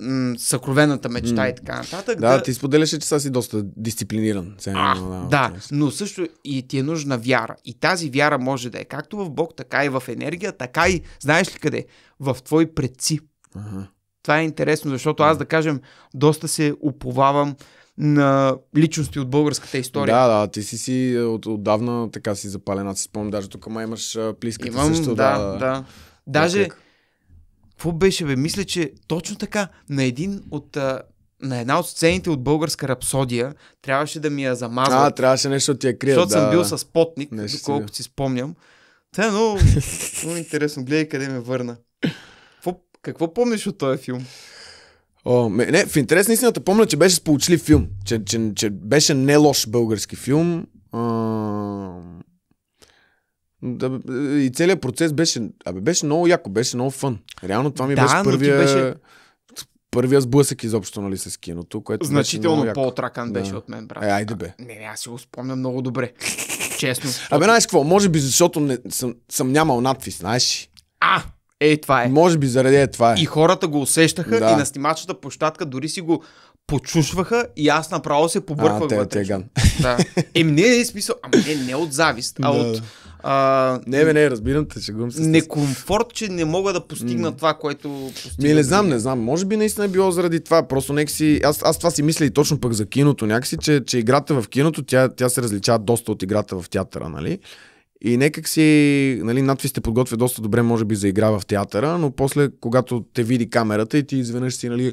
м- съкровената мечта mm. и така нататък. Да, да, ти споделяше, че са си доста дисциплиниран. а, да, да, но също и ти е нужна вяра. И тази вяра може да е както в Бог, така и в енергия, така и, знаеш ли къде? В твои предци. Uh-huh. Това е интересно, защото аз, да кажем, доста се уповавам на личности от българската история. Да, да, ти си си е, от, отдавна така си запалена. Си спомням, даже тук май имаш плиската Имам, също. Да, да. да. Даже, какво беше, бе? Мисля, че точно така, на един от на една от сцените от българска рапсодия трябваше да ми я замазва. А, трябваше нещо ти я крия. Защото да, съм бил с потник, доколкото си спомням. Та, много, много интересно. Гледай къде ме върна. Какво, какво помниш от този филм? О, не, в интерес на истината помня, че беше сполучлив филм. Че, че, че беше не лош български филм. Да, и целият процес беше, абе, беше много яко, беше много фън. Реално това ми да, беше първия... Беше... Първия сблъсък изобщо, нали, с киното, което Значително по-отракан да. беше от мен, брат. Е, айде бе. А, не, не, аз си го спомням много добре. Честно. Абе, знаеш какво? Може би, защото не, съм, съм нямал надпис, знаеш. А, е, това е. Може би заради е, това е. И хората го усещаха да. и на снимачната площадка дори си го почушваха и аз направо се побърквах вътре. да. Еми не е смисъл, ама не, не от завист, а да. от а, не, не, не, разбирам те, шегувам се. Некомфорт, че не мога да постигна mm. това, което постигна. Ми не знам, не знам. Може би наистина е било заради това. Просто нека си... Аз, аз това си мисля и точно пък за киното някакси, че, че играта в киното, тя, тя се различава доста от играта в театъра, нали? И некак си, нали, надви сте подготвя доста добре, може би, за игра в театъра, но после, когато те види камерата и ти изведнъж си, нали,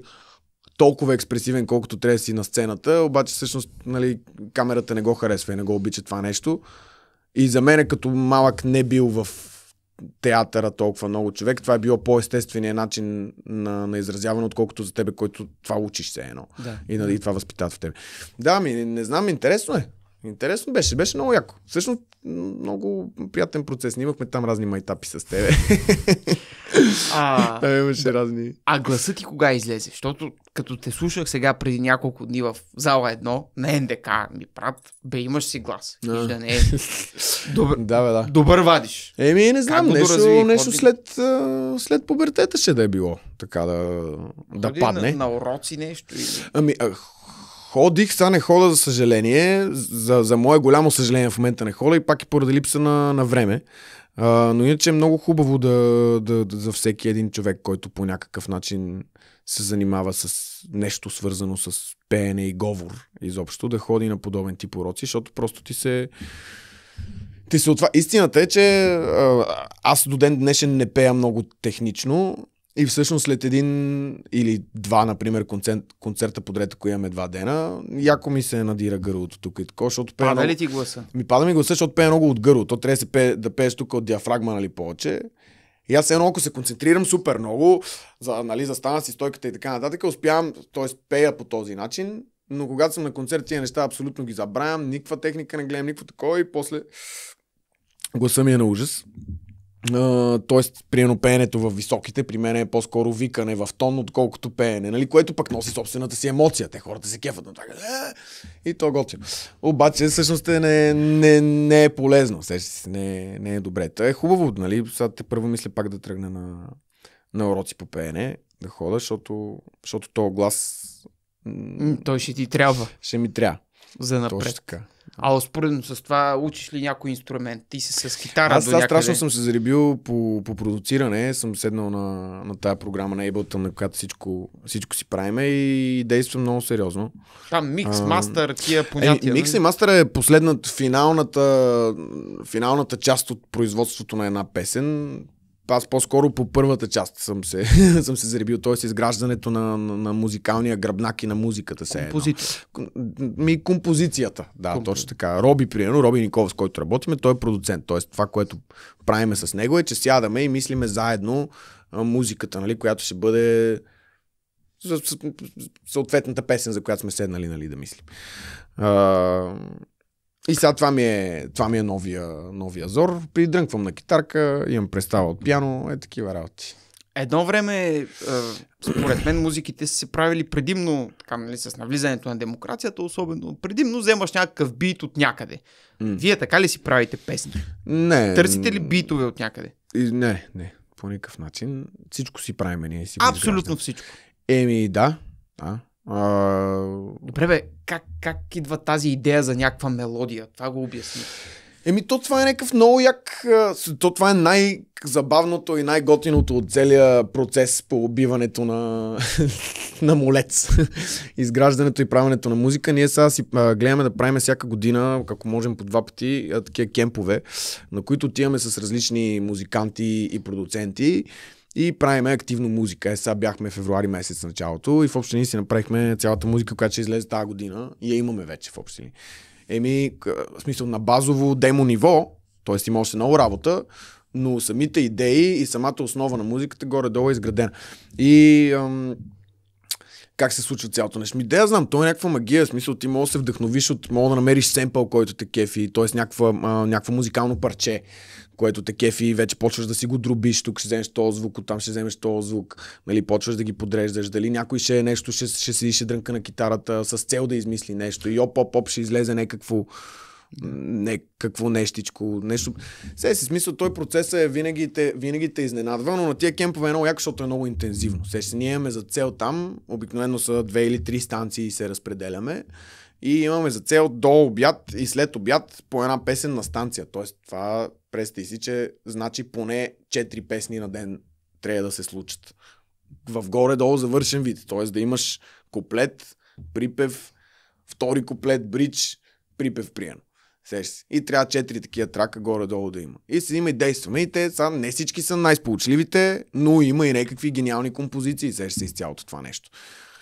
толкова експресивен, колкото трябва да си на сцената, обаче всъщност, нали, камерата не го харесва и не го обича това нещо и за мен е като малък не бил в театъра толкова много човек, това е било по естествения начин на, на изразяване, отколкото за тебе, който това учиш се едно. Да. И, и нали, това възпитава в тебе. Да, ми, не знам, интересно е. Интересно беше, беше много яко. Всъщност, много приятен процес. Ние имахме там разни майтапи с тебе. А, там имаше да, разни. А гласът ти кога излезе? Защото като те слушах сега преди няколко дни в зала едно на НДК, ми прат, бе имаш си глас. А. да не е. Добър, да, бе, да. добър вадиш. Еми, не знам, нещо, доразви, нещо след, след пубертета ще да е било. Така да, да падне. На, на уроци нещо. Или... Ами, а, Ходих, сега не хода, за съжаление. За, за мое голямо съжаление в момента не хода и пак е поради липса на, на време. А, но иначе е много хубаво да, да, да, за всеки един човек, който по някакъв начин се занимава с нещо свързано с пеене и говор изобщо, да ходи на подобен тип уроци, защото просто ти се... Ти се отва... Истината е, че аз до ден днешен не пея много технично и всъщност след един или два, например, концерт, концерта подред, ако имаме два дена, яко ми се надира гърлото тук и така, защото пее Пада ли ти гласа? Ми пада ми гласа, защото пее много от гърло. То трябва да, се пее, да пееш тук от диафрагма, нали, повече. И аз едно, ако се концентрирам супер много, за, нали, застана си стойката и така нататък, успявам, т.е. пея по този начин, но когато съм на концерт, тия неща абсолютно ги забравям, никаква техника не гледам, никакво такова и после гласа ми е на ужас. Т.е. приемно пеенето в високите, при мен е по-скоро викане в тон, отколкото пеене, нали? което пък носи собствената си емоция. Те хората се кефат на това. «Е!» И то готи. Обаче, всъщност е не, не, не е полезно. Не, не е добре. Та е хубаво, нали? Сега те първо мисля пак да тръгна на, на уроци по пеене, да хода, защото, защото то глас. Той ще ти трябва. Ще ми трябва за напред. А успоредно с това учиш ли някой инструмент? Ти си с китара аз, до някъде. Аз страшно съм се заребил по, по продуциране. Съм седнал на, на тази програма на Ableton, на която всичко, всичко си правиме и действам много сериозно. Там микс, а, мастър, тия понятия. Е, микс нали? и мастър е последната, финалната, финалната част от производството на една песен аз по-скоро по първата част съм се, съм се заребил, т.е. изграждането на, на, на музикалния гръбнак и на музиката се е Композиция. Ми композицията, да, Компози... точно така. Роби, примерно, Роби Никол, с който работиме, той е продуцент, т.е. това, което правиме с него е, че сядаме и мислиме заедно музиката, нали, която ще бъде съответната песен, за която сме седнали нали, да мислим. И сега това ми е, това ми е новия, новия зор. Придрънквам на китарка, имам представа от пиано, е такива работи. Едно време, е, според мен, музиките са се правили предимно, така, нали, с навлизането на демокрацията, особено предимно вземаш някакъв бит от някъде. Вие така ли си правите песни? Не. Търсите ли битове от някъде? Не, не. По никакъв начин. Всичко си правиме ние. Си Абсолютно всичко. Еми, да. А, а... Добре, бе, как, как идва тази идея за някаква мелодия? Това го обясни. Еми, то това е някакъв много як... То това е най-забавното и най-готиното от целия процес по убиването на, на молец. Изграждането и правенето на музика. Ние сега си гледаме да правим всяка година, ако можем по два пъти, такива кемпове, на които отиваме с различни музиканти и продуценти и правиме активно музика. Е, сега бяхме февруари месец началото и в общини си направихме цялата музика, която ще излезе тази година и я имаме вече в общини. Еми, в смисъл на базово демо ниво, т.е. има още много работа, но самите идеи и самата основа на музиката горе-долу е изградена. И ам, как се случва цялото нещо. Ми, да я знам, то е някаква магия, в смисъл ти може да се вдъхновиш от, може да намериш семпъл, който те кефи, т.е. някаква, някаква музикално парче което те кефи и вече почваш да си го дробиш, тук ще вземеш този звук, оттам ще вземеш този звук, нали, почваш да ги подреждаш, дали някой ще е нещо, ще, ще седи, ще дрънка на китарата с цел да измисли нещо и оп, оп, оп ще излезе някакво какво нещичко, нещо. Се, си смисъл, той процесът е винаги те, винаги те изненадва, но на тия кемпове е много яко, защото е много интензивно. Се ние имаме за цел там, обикновено са две или три станции и се разпределяме. И имаме за цел до обяд и след обяд по една песен на станция. Тоест това, представи си, че значи поне 4 песни на ден трябва да се случат. В горе-долу завършен вид. Тоест да имаш куплет, припев, втори куплет, бридж, припев прием. И трябва 4 такива трака горе-долу да има. И седим и действаме. И те са, не всички са най-сполучливите, но има и някакви гениални композиции, сеш се из цялото това нещо.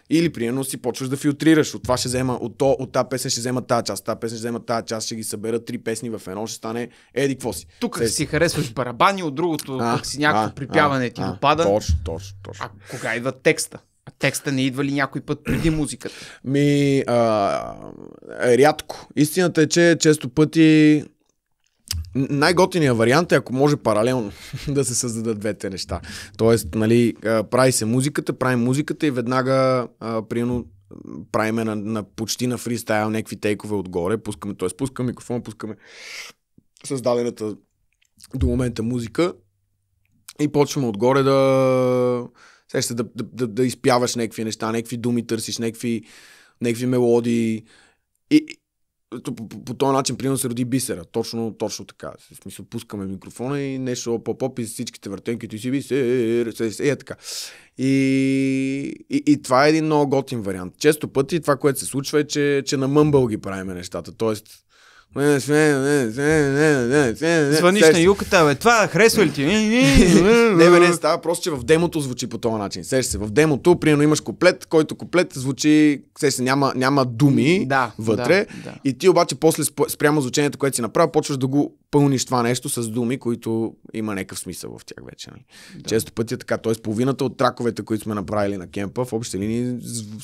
Или, примерно, си почваш да филтрираш. От това ще взема, от, то, от тази песен ще взема тази част, тази песен ще взема тази част, ще ги събера три песни в едно, ще стане еди какво си. Тук Сез... си харесваш барабани, от другото а, си някакво а, припяване а, ти допада. Точно, точно, точно. А кога идва текста? А текста не идва ли някой път преди музиката? Ми, а, рядко. Истината е, че често пъти най-готиният вариант е, ако може паралелно да се създадат двете неща. Тоест, нали, прави се музиката, правим музиката и веднага, приемно правиме на, на, почти на фристайл някакви тейкове отгоре, пускаме, т.е. пускаме микрофон, пускаме създадената до момента музика и почваме отгоре да, се да, да, да, да изпяваш някакви неща, някакви думи търсиш, някакви, някакви мелодии, и, по, по, по, този начин, приема се роди бисера. Точно, точно така. В смисъл, пускаме микрофона и нещо по поп и всичките въртенки, ти си бисер, е, е, така. И, и, и, това е един много готин вариант. Често пъти това, което се случва е, че, че на мъмбъл ги правиме нещата. Тоест, Звъниш на юката, бе. Това харесва ли ти? не, бе, не става. Просто, че в демото звучи по този начин. Сеш се, в демото, примерно имаш куплет, който куплет звучи, сеш се, няма, няма думи да, вътре. Да, да. И ти обаче после спрямо звучението, което си направил, почваш да го пълниш това нещо с думи, които има някакъв смисъл в тях вече. Нали? Да. Често пъти е така. Тоест половината от траковете, които сме направили на кемпа, в общи линии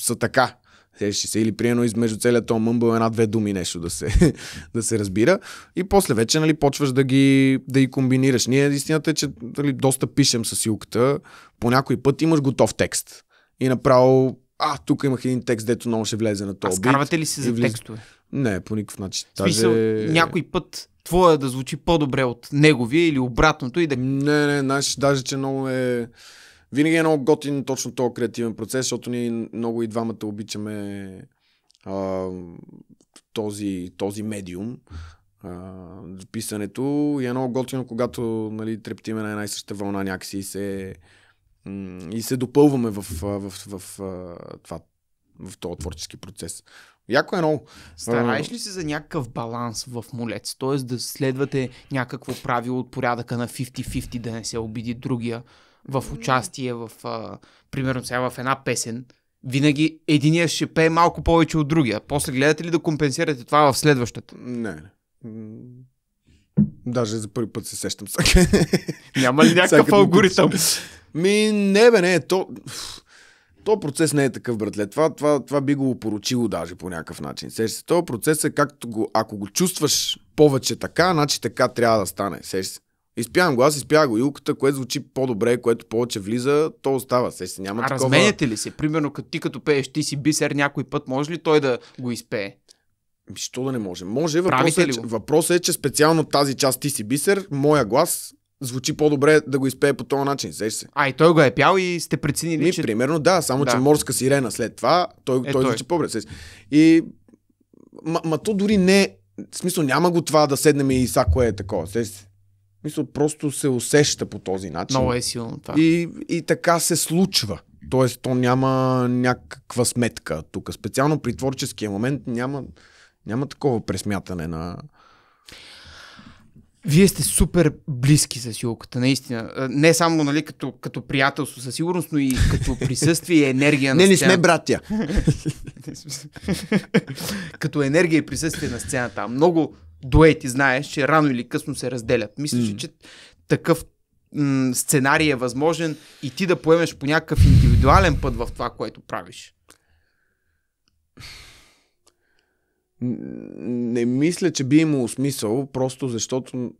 са така. Сещи се или приено измежду целият този мъмбъл една-две думи нещо да се, да се разбира. И после вече нали, почваш да ги, да ги комбинираш. Ние истината е, че нали, доста пишем с силката. По някой път имаш готов текст. И направо а, тук имах един текст, дето много ще влезе на този бит. Скарвате ли се за влез... текстове? Не, по никакъв начин. Смисъл, Даже... някой път твоя да звучи по-добре от неговия или обратното и да... Не, не, знаеш, даже че много е винаги е много готин точно този креативен процес, защото ние много и двамата обичаме а, този, този медиум, а, писането и е много готино, когато нали, трептиме на една и съща вълна някакси и се, и се допълваме в, в, в, в, това, в този творчески процес. Яко е много. Стараеш ли се за някакъв баланс в молец? Т.е. да следвате някакво правило от порядъка на 50-50, да не се обиди другия, в участие в, а, примерно сега в една песен, винаги единия ще пее малко повече от другия. После гледате ли да компенсирате това в следващата? Не, Даже за първи път се сещам Няма ли някакъв алгоритъм? Ми, не бе, не, то... То процес не е такъв, братле. Това, това, това би го опоручило даже по някакъв начин. Сеш се, то процес е както го, ако го чувстваш повече така, значи така трябва да стане. Сеш се. Изпявам глас, аз изпя го юката, което звучи по-добре, което повече влиза, то остава. Се, се няма а такова... разменяте ли се? Примерно, като ти като пееш, ти си бисер някой път, може ли той да го изпее? Що да не може? Може. Въпросът е, че, въпрос е, че специално тази част ти си бисер, моя глас звучи по-добре да го изпее по този начин. Сеш се. А, и той го е пял и сте преценили, Ми, че... Примерно да, само да. че морска сирена след това, той, е, той, той. звучи по-добре. Сеш. И... Ма, ма то дори не... В смисъл няма го това да седнем и сако е такова. Сеш се. Мисля, просто се усеща по този начин. Много е силно това. И, и така се случва. Тоест, то няма някаква сметка тук. Специално при творческия момент няма, няма такова пресмятане на, вие сте супер близки с Юлката, наистина. Е, не само нали, като, като приятелство със сигурност, но и като присъствие и енергия на Не, не сме братя. като енергия и присъствие на сцената. Много дуети, знаеш, че рано или късно се разделят. Мислиш, mm. че такъв м- сценарий е възможен и ти да поемеш по някакъв индивидуален път в това, което правиш? Не мисля, че би имало смисъл, просто защото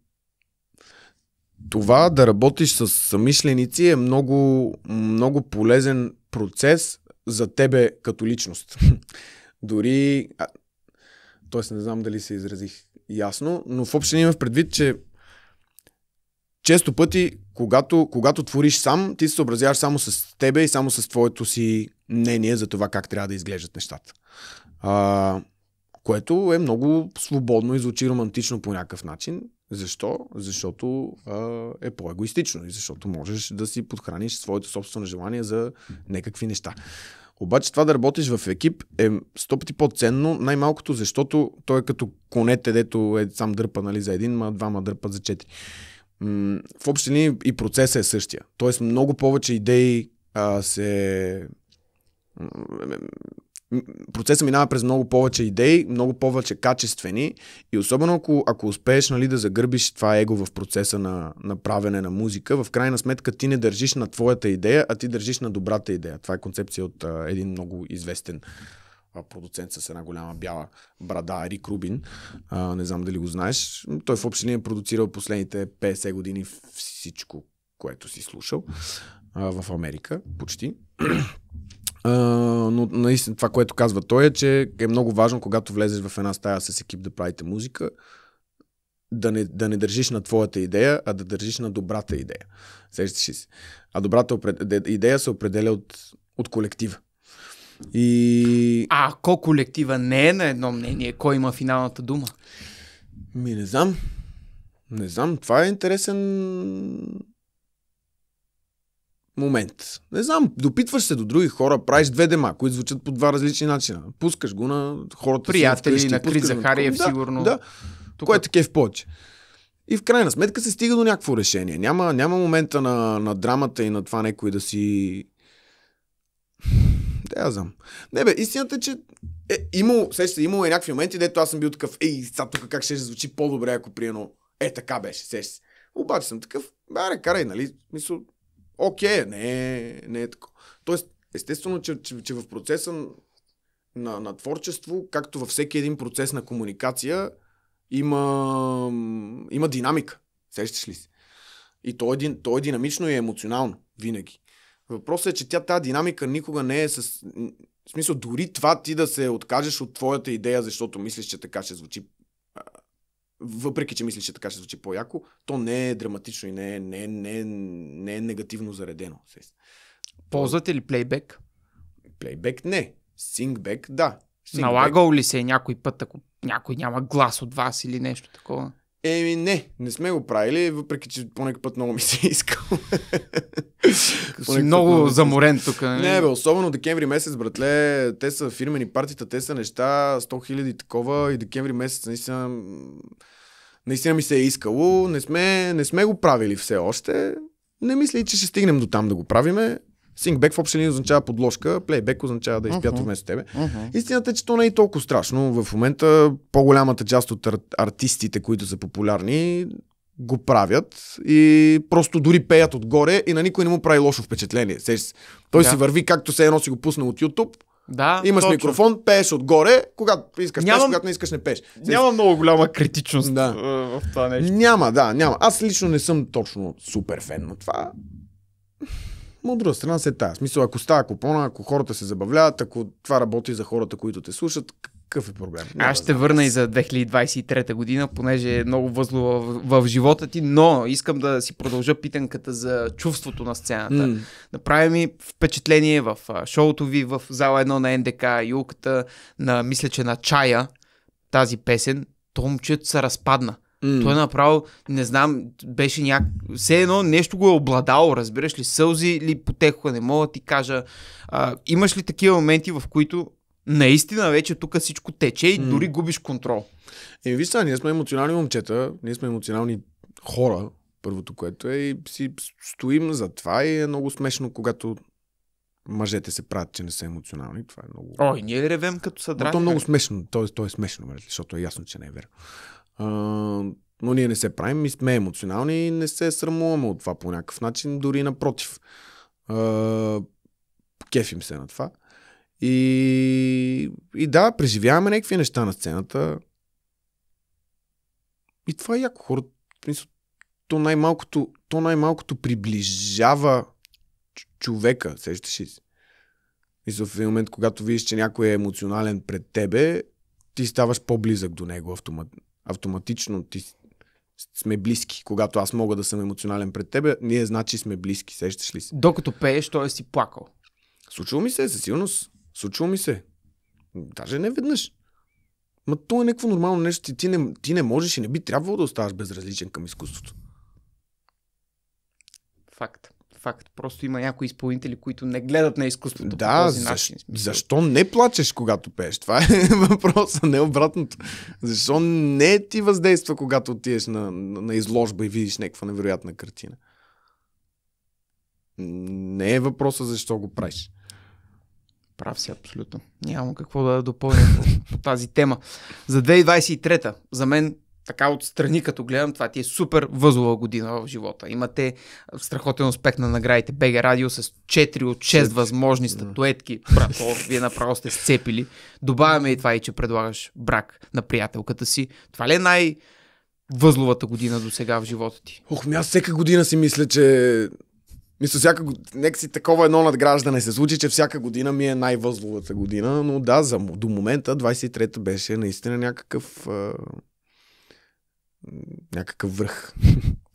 това да работиш с самишленици е много, много полезен процес за тебе като личност. Дори. Тоест, не знам дали се изразих ясно, но в общи в предвид, че често пъти, когато, когато твориш сам, ти се съобразяваш само с тебе и само с твоето си мнение за това как трябва да изглеждат нещата. А, което е много свободно и звучи романтично по някакъв начин. Защо? Защото а, е по-егоистично и защото можеш да си подхраниш своето собствено желание за някакви неща. Обаче това да работиш в екип е сто пъти по-ценно, най-малкото защото той е като конете, дето е сам дърпа нали, за един, ма двама дърпат за четири. В в общини и процесът е същия. Тоест много повече идеи а, се Процеса минава през много повече идеи, много повече качествени и особено ако, ако успееш нали, да загърбиш това его в процеса на, на правене на музика, в крайна сметка ти не държиш на твоята идея, а ти държиш на добрата идея. Това е концепция от а, един много известен продуцент с една голяма бяла брада, Рик Рубин. А, не знам дали го знаеш. Той в общини е продуцирал последните 50 години всичко, което си слушал а, в Америка, почти. А, но наистина това, което казва той е, че е много важно, когато влезеш в една стая с екип да правите музика, да не, да не държиш на твоята идея, а да държиш на добрата идея. Сещаш си? А добрата идея се определя от, от колектива. И... А ако колектива не е на едно мнение, кой има финалната дума? Ми не знам. Не знам. Това е интересен момент. Не знам, допитваш се до други хора, правиш две дема, които звучат по два различни начина. Пускаш го на хората. Приятели, си, на Крит Захариев, на... сигурно. Да, да. Тук... Което е в повече. И в крайна сметка се стига до някакво решение. Няма, няма момента на, на драмата и на това някой да си... Да, я знам. Не бе, истината е, че е, имало, сеща, имало е някакви моменти, дето аз съм бил такъв, ей, сега тук как ще звучи по-добре, ако приено. Е, така беше, сеща. Обаче съм такъв, баре, карай, нали? Мисъл, Окей, okay, не, не е така. Тоест, естествено, че, че, че в процеса на, на творчество, както във всеки един процес на комуникация, има, има динамика. Сещаш ли си? И то е, то е динамично и е емоционално. Винаги. Въпросът е, че тя тази динамика никога не е с... В смисъл, дори това ти да се откажеш от твоята идея, защото мислиш, че така ще звучи въпреки че мисля, че така ще звучи по-яко, то не е драматично и не е, не е, не е, не е негативно заредено. Ползвате ли плейбек? Плейбек не. Сингбек да. Singback. Налагал ли се е някой път, ако някой няма глас от вас или нещо такова? Еми не, не сме го правили, въпреки че понеки път много ми се е искал. много заморен тук. Не? не нали? бе, особено декември месец, братле, те са фирмени партита, те са неща, 100 хиляди такова и декември месец наистина, наистина ми се е искало. Не сме, не сме го правили все още. Не мисля, че ще стигнем до там да го правиме. Сингбек в общи линии означава подложка, плейбек означава да е изпят uh-huh. вместо тебе. Uh-huh. Истината е, че то не е толкова страшно. В момента по-голямата част от ар- артистите, които са популярни, го правят и просто дори пеят отгоре и на никой не му прави лошо впечатление. Сеш, той да. си върви както се едно си го пусна от YouTube, да, Имаш точно. микрофон, пееш отгоре, когато искаш Нямам... пеш, когато не искаш не пееш. Няма много голяма критичност да. в това нещо. Няма, да, няма. Аз лично не съм точно супер фен на това. Но от друга страна се тая. В смисъл, ако става купона, ако хората се забавляват, ако това работи за хората, които те слушат, какъв е проблем? Аз ще да върна и за 2023 година, понеже е много възло в, в живота ти, но искам да си продължа питанката за чувството на сцената. Mm. Направи ми впечатление в шоуто ви в зала 1 на НДК, Юлката, на, мисля, че на Чая, тази песен, то момчето се разпадна. Mm. Той направо, е направил, не знам, беше няк... Все едно нещо го е обладало, разбираш ли, сълзи или потекоха, не мога да ти кажа. А, имаш ли такива моменти, в които наистина вече тук всичко тече и mm. дори губиш контрол? Е, виж са, ние сме емоционални момчета, ние сме емоционални хора, първото което е, и си стоим за това и е много смешно, когато мъжете се правят, че не са емоционални. Това е много... Ой, ние ревем като са дразнени. То е много смешно. То, е, то е смешно, нали? защото е ясно, че не е верно. А, но ние не се правим и сме емоционални и не се срамуваме от това по някакъв начин, дори напротив. А, кефим се на това. И, и да, преживяваме някакви неща на сцената. И това е яко хора. То най-малкото, то най-малкото приближава човека, сещаш ли си? И в един момент, когато видиш, че някой е емоционален пред тебе, ти ставаш по-близък до него автоматично автоматично ти сме близки. Когато аз мога да съм емоционален пред тебе, ние значи сме близки, сещаш ли се? Докато пееш, той е си плакал. Случва ми се, със сигурност. случва ми се. Даже не веднъж. Ма то е някакво нормално нещо. Ти не, ти не можеш и не би трябвало да оставаш безразличен към изкуството. Факт факт. Просто има някои изпълнители, които не гледат на изкуството. Да, по този защ... начин. Смисъл. защо не плачеш, когато пееш? Това е въпроса, не обратното. Защо не ти въздейства, когато отидеш на, на изложба и видиш някаква невероятна картина? Не е въпроса защо го правиш. Прав си, абсолютно. Нямам какво да допълня по, по тази тема. За 2023-та, за мен така отстрани, като гледам, това ти е супер възлова година в живота. Имате страхотен успех на наградите. БГ Радио с 4 от 6 6. възможни статуетки. Брато, вие направо сте сцепили. Добавяме и това и, че предлагаш брак на приятелката си. Това ли е най- възловата година до сега в живота ти? Ох, ми аз всяка година си мисля, че... Мисля, всяка... нека си такова едно надграждане се случи, че всяка година ми е най-възловата година, но да, за... до момента 23-та беше наистина някакъв някакъв връх.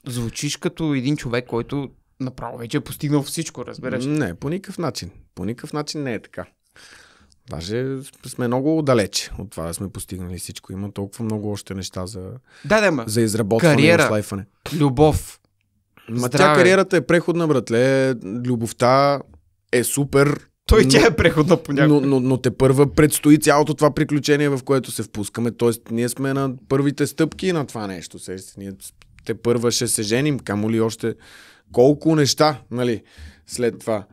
Звучиш като един човек, който направо вече е постигнал всичко, разбираш? Не, по никакъв начин. По никакъв начин не е така. Даже сме много далече от това да сме постигнали всичко. Има толкова много още неща за, да, да, ма. за изработване Кариера, и слайфане. Любов. Ма тя кариерата е преходна, братле. Любовта е супер той но, тя е преходна понякога. Но, но, но те първа предстои цялото това приключение, в което се впускаме. Тоест, ние сме на първите стъпки на това нещо. Сега, ние те първа ще се женим, камо ли още колко неща, нали, след това.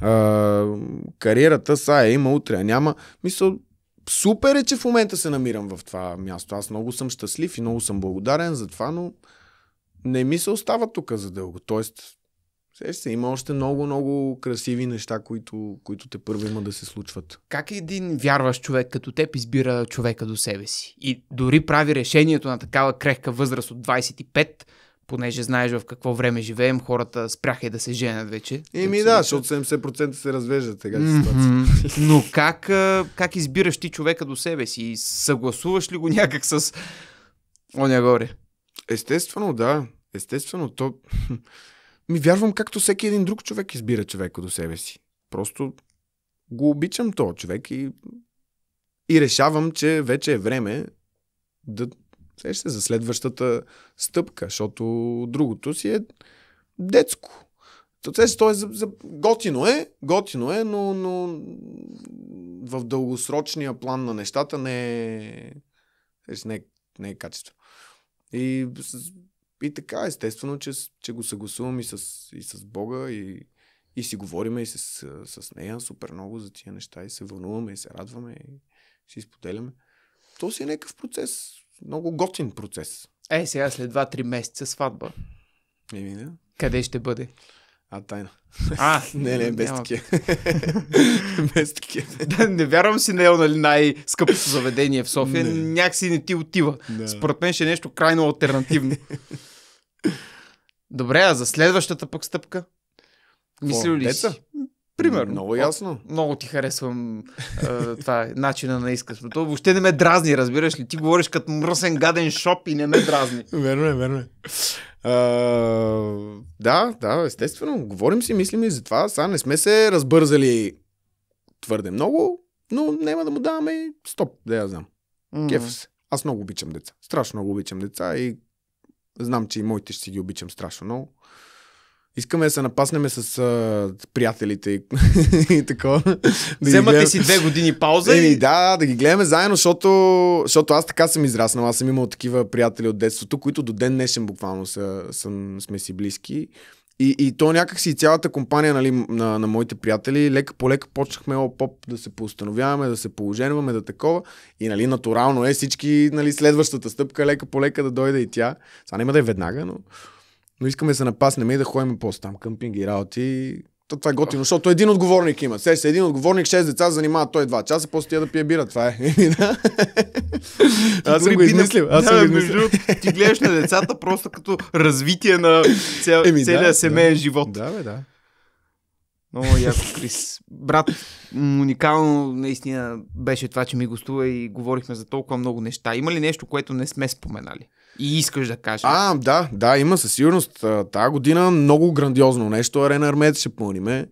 А, кариерата са е, има утре, няма. Мисъл, супер е, че в момента се намирам в това място. Аз много съм щастлив и много съм благодарен за това, но не ми се остава тук за дълго. Тоест, Сеш се, има още много, много красиви неща, които, които те първо има да се случват. Как е един вярващ човек като теб избира човека до себе си? И дори прави решението на такава крехка възраст от 25, понеже знаеш в какво време живеем, хората спряха и да се женят вече. Еми да, защото 70% се развеждат сега mm-hmm. ситуация. Но как, как избираш ти човека до себе си? И съгласуваш ли го някак с оня горе? Естествено, да. Естествено, то... Ми вярвам, както всеки един друг човек избира човека до себе си. Просто го обичам този човек и, и решавам, че вече е време да Се, за следващата стъпка, защото другото си е детско. То е за, за... готино е, готино е, но, но в дългосрочния план на нещата не е, не е, не е качество. И и така, естествено, че, че го съгласувам и с, и с Бога и, и си говориме и с, с нея супер много за тия неща и се вълнуваме и се радваме и си споделяме. То си е някакъв процес, много готин процес. Е, сега след 2-3 месеца сватба. Еми да. Къде ще бъде? А, тайна. А, не, не, без такива. без такива. Да, не вярвам си на нали, най-скъпото заведение в София. Не. Някакси не ти отива. Да. Според мен ще е нещо крайно альтернативно. Добре, а за следващата пък стъпка? Мислил ли деца? си? Примерно. Много ясно. Много ти харесвам е, това, начина на изказ. То въобще не ме дразни, разбираш ли? Ти говориш като мръсен гаден шоп и не ме дразни. верно е, верно е. А, да, да, естествено. Говорим си, мислим и за това. Сега не сме се разбързали твърде много, но няма да му даваме стоп, да я знам. Mm. hmm Кеф се. Аз много обичам деца. Страшно много обичам деца и Знам, че и моите ще си ги обичам страшно много. Искаме да се напаснем с а, приятелите и, и такова. Вземате си две години пауза. И, и... Да, да ги гледаме заедно, защото, защото аз така съм израснал. Аз съм имал такива приятели от детството, които до ден днешен буквално са, съм, сме си близки. И, и то някакси цялата компания нали, на, на моите приятели, лека по лека почнахме о, поп да се поустановяваме, да се положенваме, да такова. И нали, натурално е всички нали, следващата стъпка, е лека по лека да дойде и тя. Сега няма да е веднага, но, но искаме да се напаснем и да ходим по там къмпинги и работи това е готино, защото един отговорник има. Се, един отговорник, 6 деца занимава той два часа, после тия да пие бира. Това е. аз съм го измислил. Аз съм да, го измислил. ти гледаш на децата просто като развитие на целия Еми, да, семейен да. живот. Да, бе, да. Но яко, Крис. Брат, уникално наистина беше това, че ми гостува и говорихме за толкова много неща. Има ли нещо, което не сме споменали? и искаш да кажеш. А, да, да, има със сигурност. Та година много грандиозно нещо. Арена Армец ще пълниме.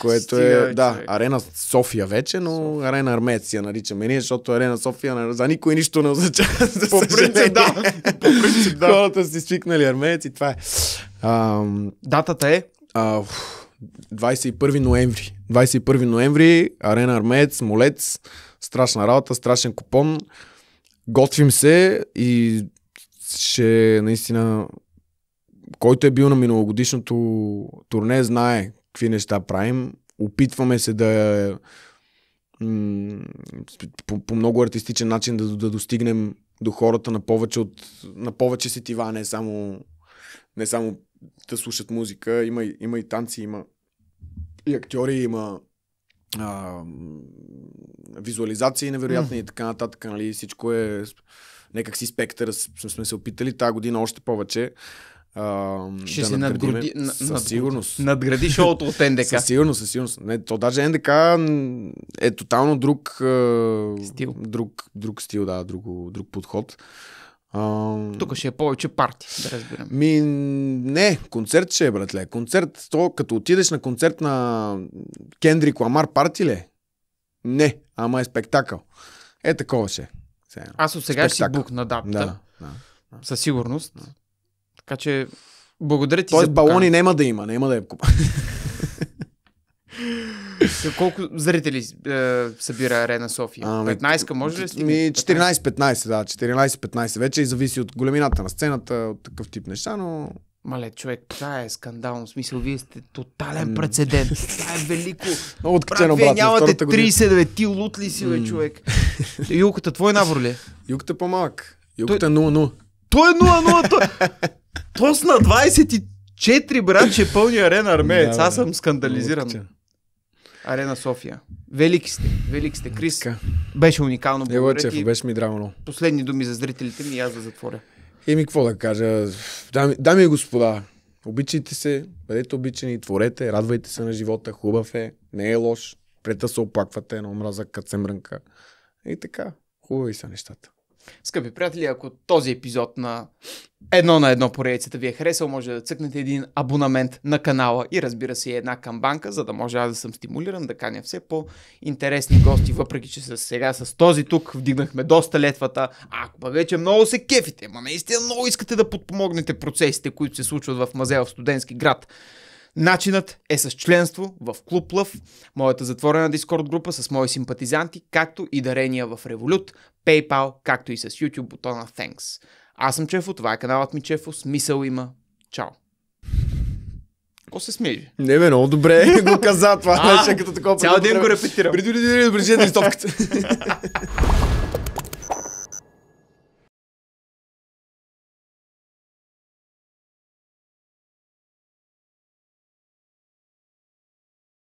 което е, стига, е, човек. да, Арена София вече, но София. Арена Армец я наричаме ние, защото Арена София за никой нищо не означава. По принцип, да. По принцип, да. Хората си свикнали Армец и това е. А, Датата е? А, 21 ноември. 21 ноември, Арена Армеец, Молец, страшна работа, страшен купон. Готвим се и че наистина който е бил на миналогодишното турне, знае какви неща правим. Опитваме се да по, по много артистичен начин да, да достигнем до хората на повече, от, на повече сетива, не само, не само да слушат музика. Има, има и танци, има и актьори, има а, визуализации невероятни mm. и така нататък. Нали? Всичко е Нека си спектър сме се опитали тази година още повече. А, ще да се надгради, със над, сигурност. надгради шоуто от НДК. със сигурност, със сигурност. Не, то даже НДК е тотално друг стил. Друг, друг стил, да, друг, друг подход. Uh, Тук ще е повече парти, да разбирам. Ми, не, концерт ще е, братле. Концерт, то като отидеш на концерт на Кендрик Ламар, парти ли? Е? Не, ама е спектакъл. Е, такова ще. Е. Аз от сега ще си букна датата. Да, да, да. Със сигурност. Да. Така че, благодаря ти Тоест, за балони покана. няма да има, няма да я купа. Колко зрители е, събира Арена София? Ами, а, 15 може ли стигне? 14-15, да. 14-15 вече и зависи от големината на сцената, от такъв тип неща, но Мале, човек, това е скандално. В смисъл, вие сте тотален прецедент. Това е велико. Много откачено, брат. нямате 30, бе. Ти лут ли си, бе, човек? Юката, твой набор ли е? Юката е по-малък. Юката е 0-0. Той е 0-0. Той... той с на 24, брат, че е пълни арена армеец. Аз съм скандализиран. Арена София. Велики сте, велики сте. Крис, беше уникално. Благодаря ти. Беше ми драмо. Последни думи за зрителите ми и аз да затворя. Еми, какво да кажа? Дами, дами и господа, обичайте се, бъдете обичани, творете, радвайте се на живота, хубав е, не е лош, прета се опаквате на омраза, кацемрънка. И така, хубави са нещата. Скъпи приятели, ако този епизод на едно на едно поредицата ви е харесал, може да цъкнете един абонамент на канала и разбира се и една камбанка, за да може аз да съм стимулиран да каня все по-интересни гости, въпреки че с сега с този тук вдигнахме доста летвата. А ако пък вече много се кефите, ма наистина много искате да подпомогнете процесите, които се случват в Мазел в студентски град, Начинът е с членство в Клуб Лъв, моята затворена Дискорд група с мои симпатизанти, както и дарения в Револют, PayPal, както и с YouTube бутона Thanks. Аз съм Чефо, това е каналът ми Чефо, смисъл има. Чао! Какво се смежи? Не бе, много добре го каза това. А, беше като такова. Цял ден го репетирам. Преди да листовката.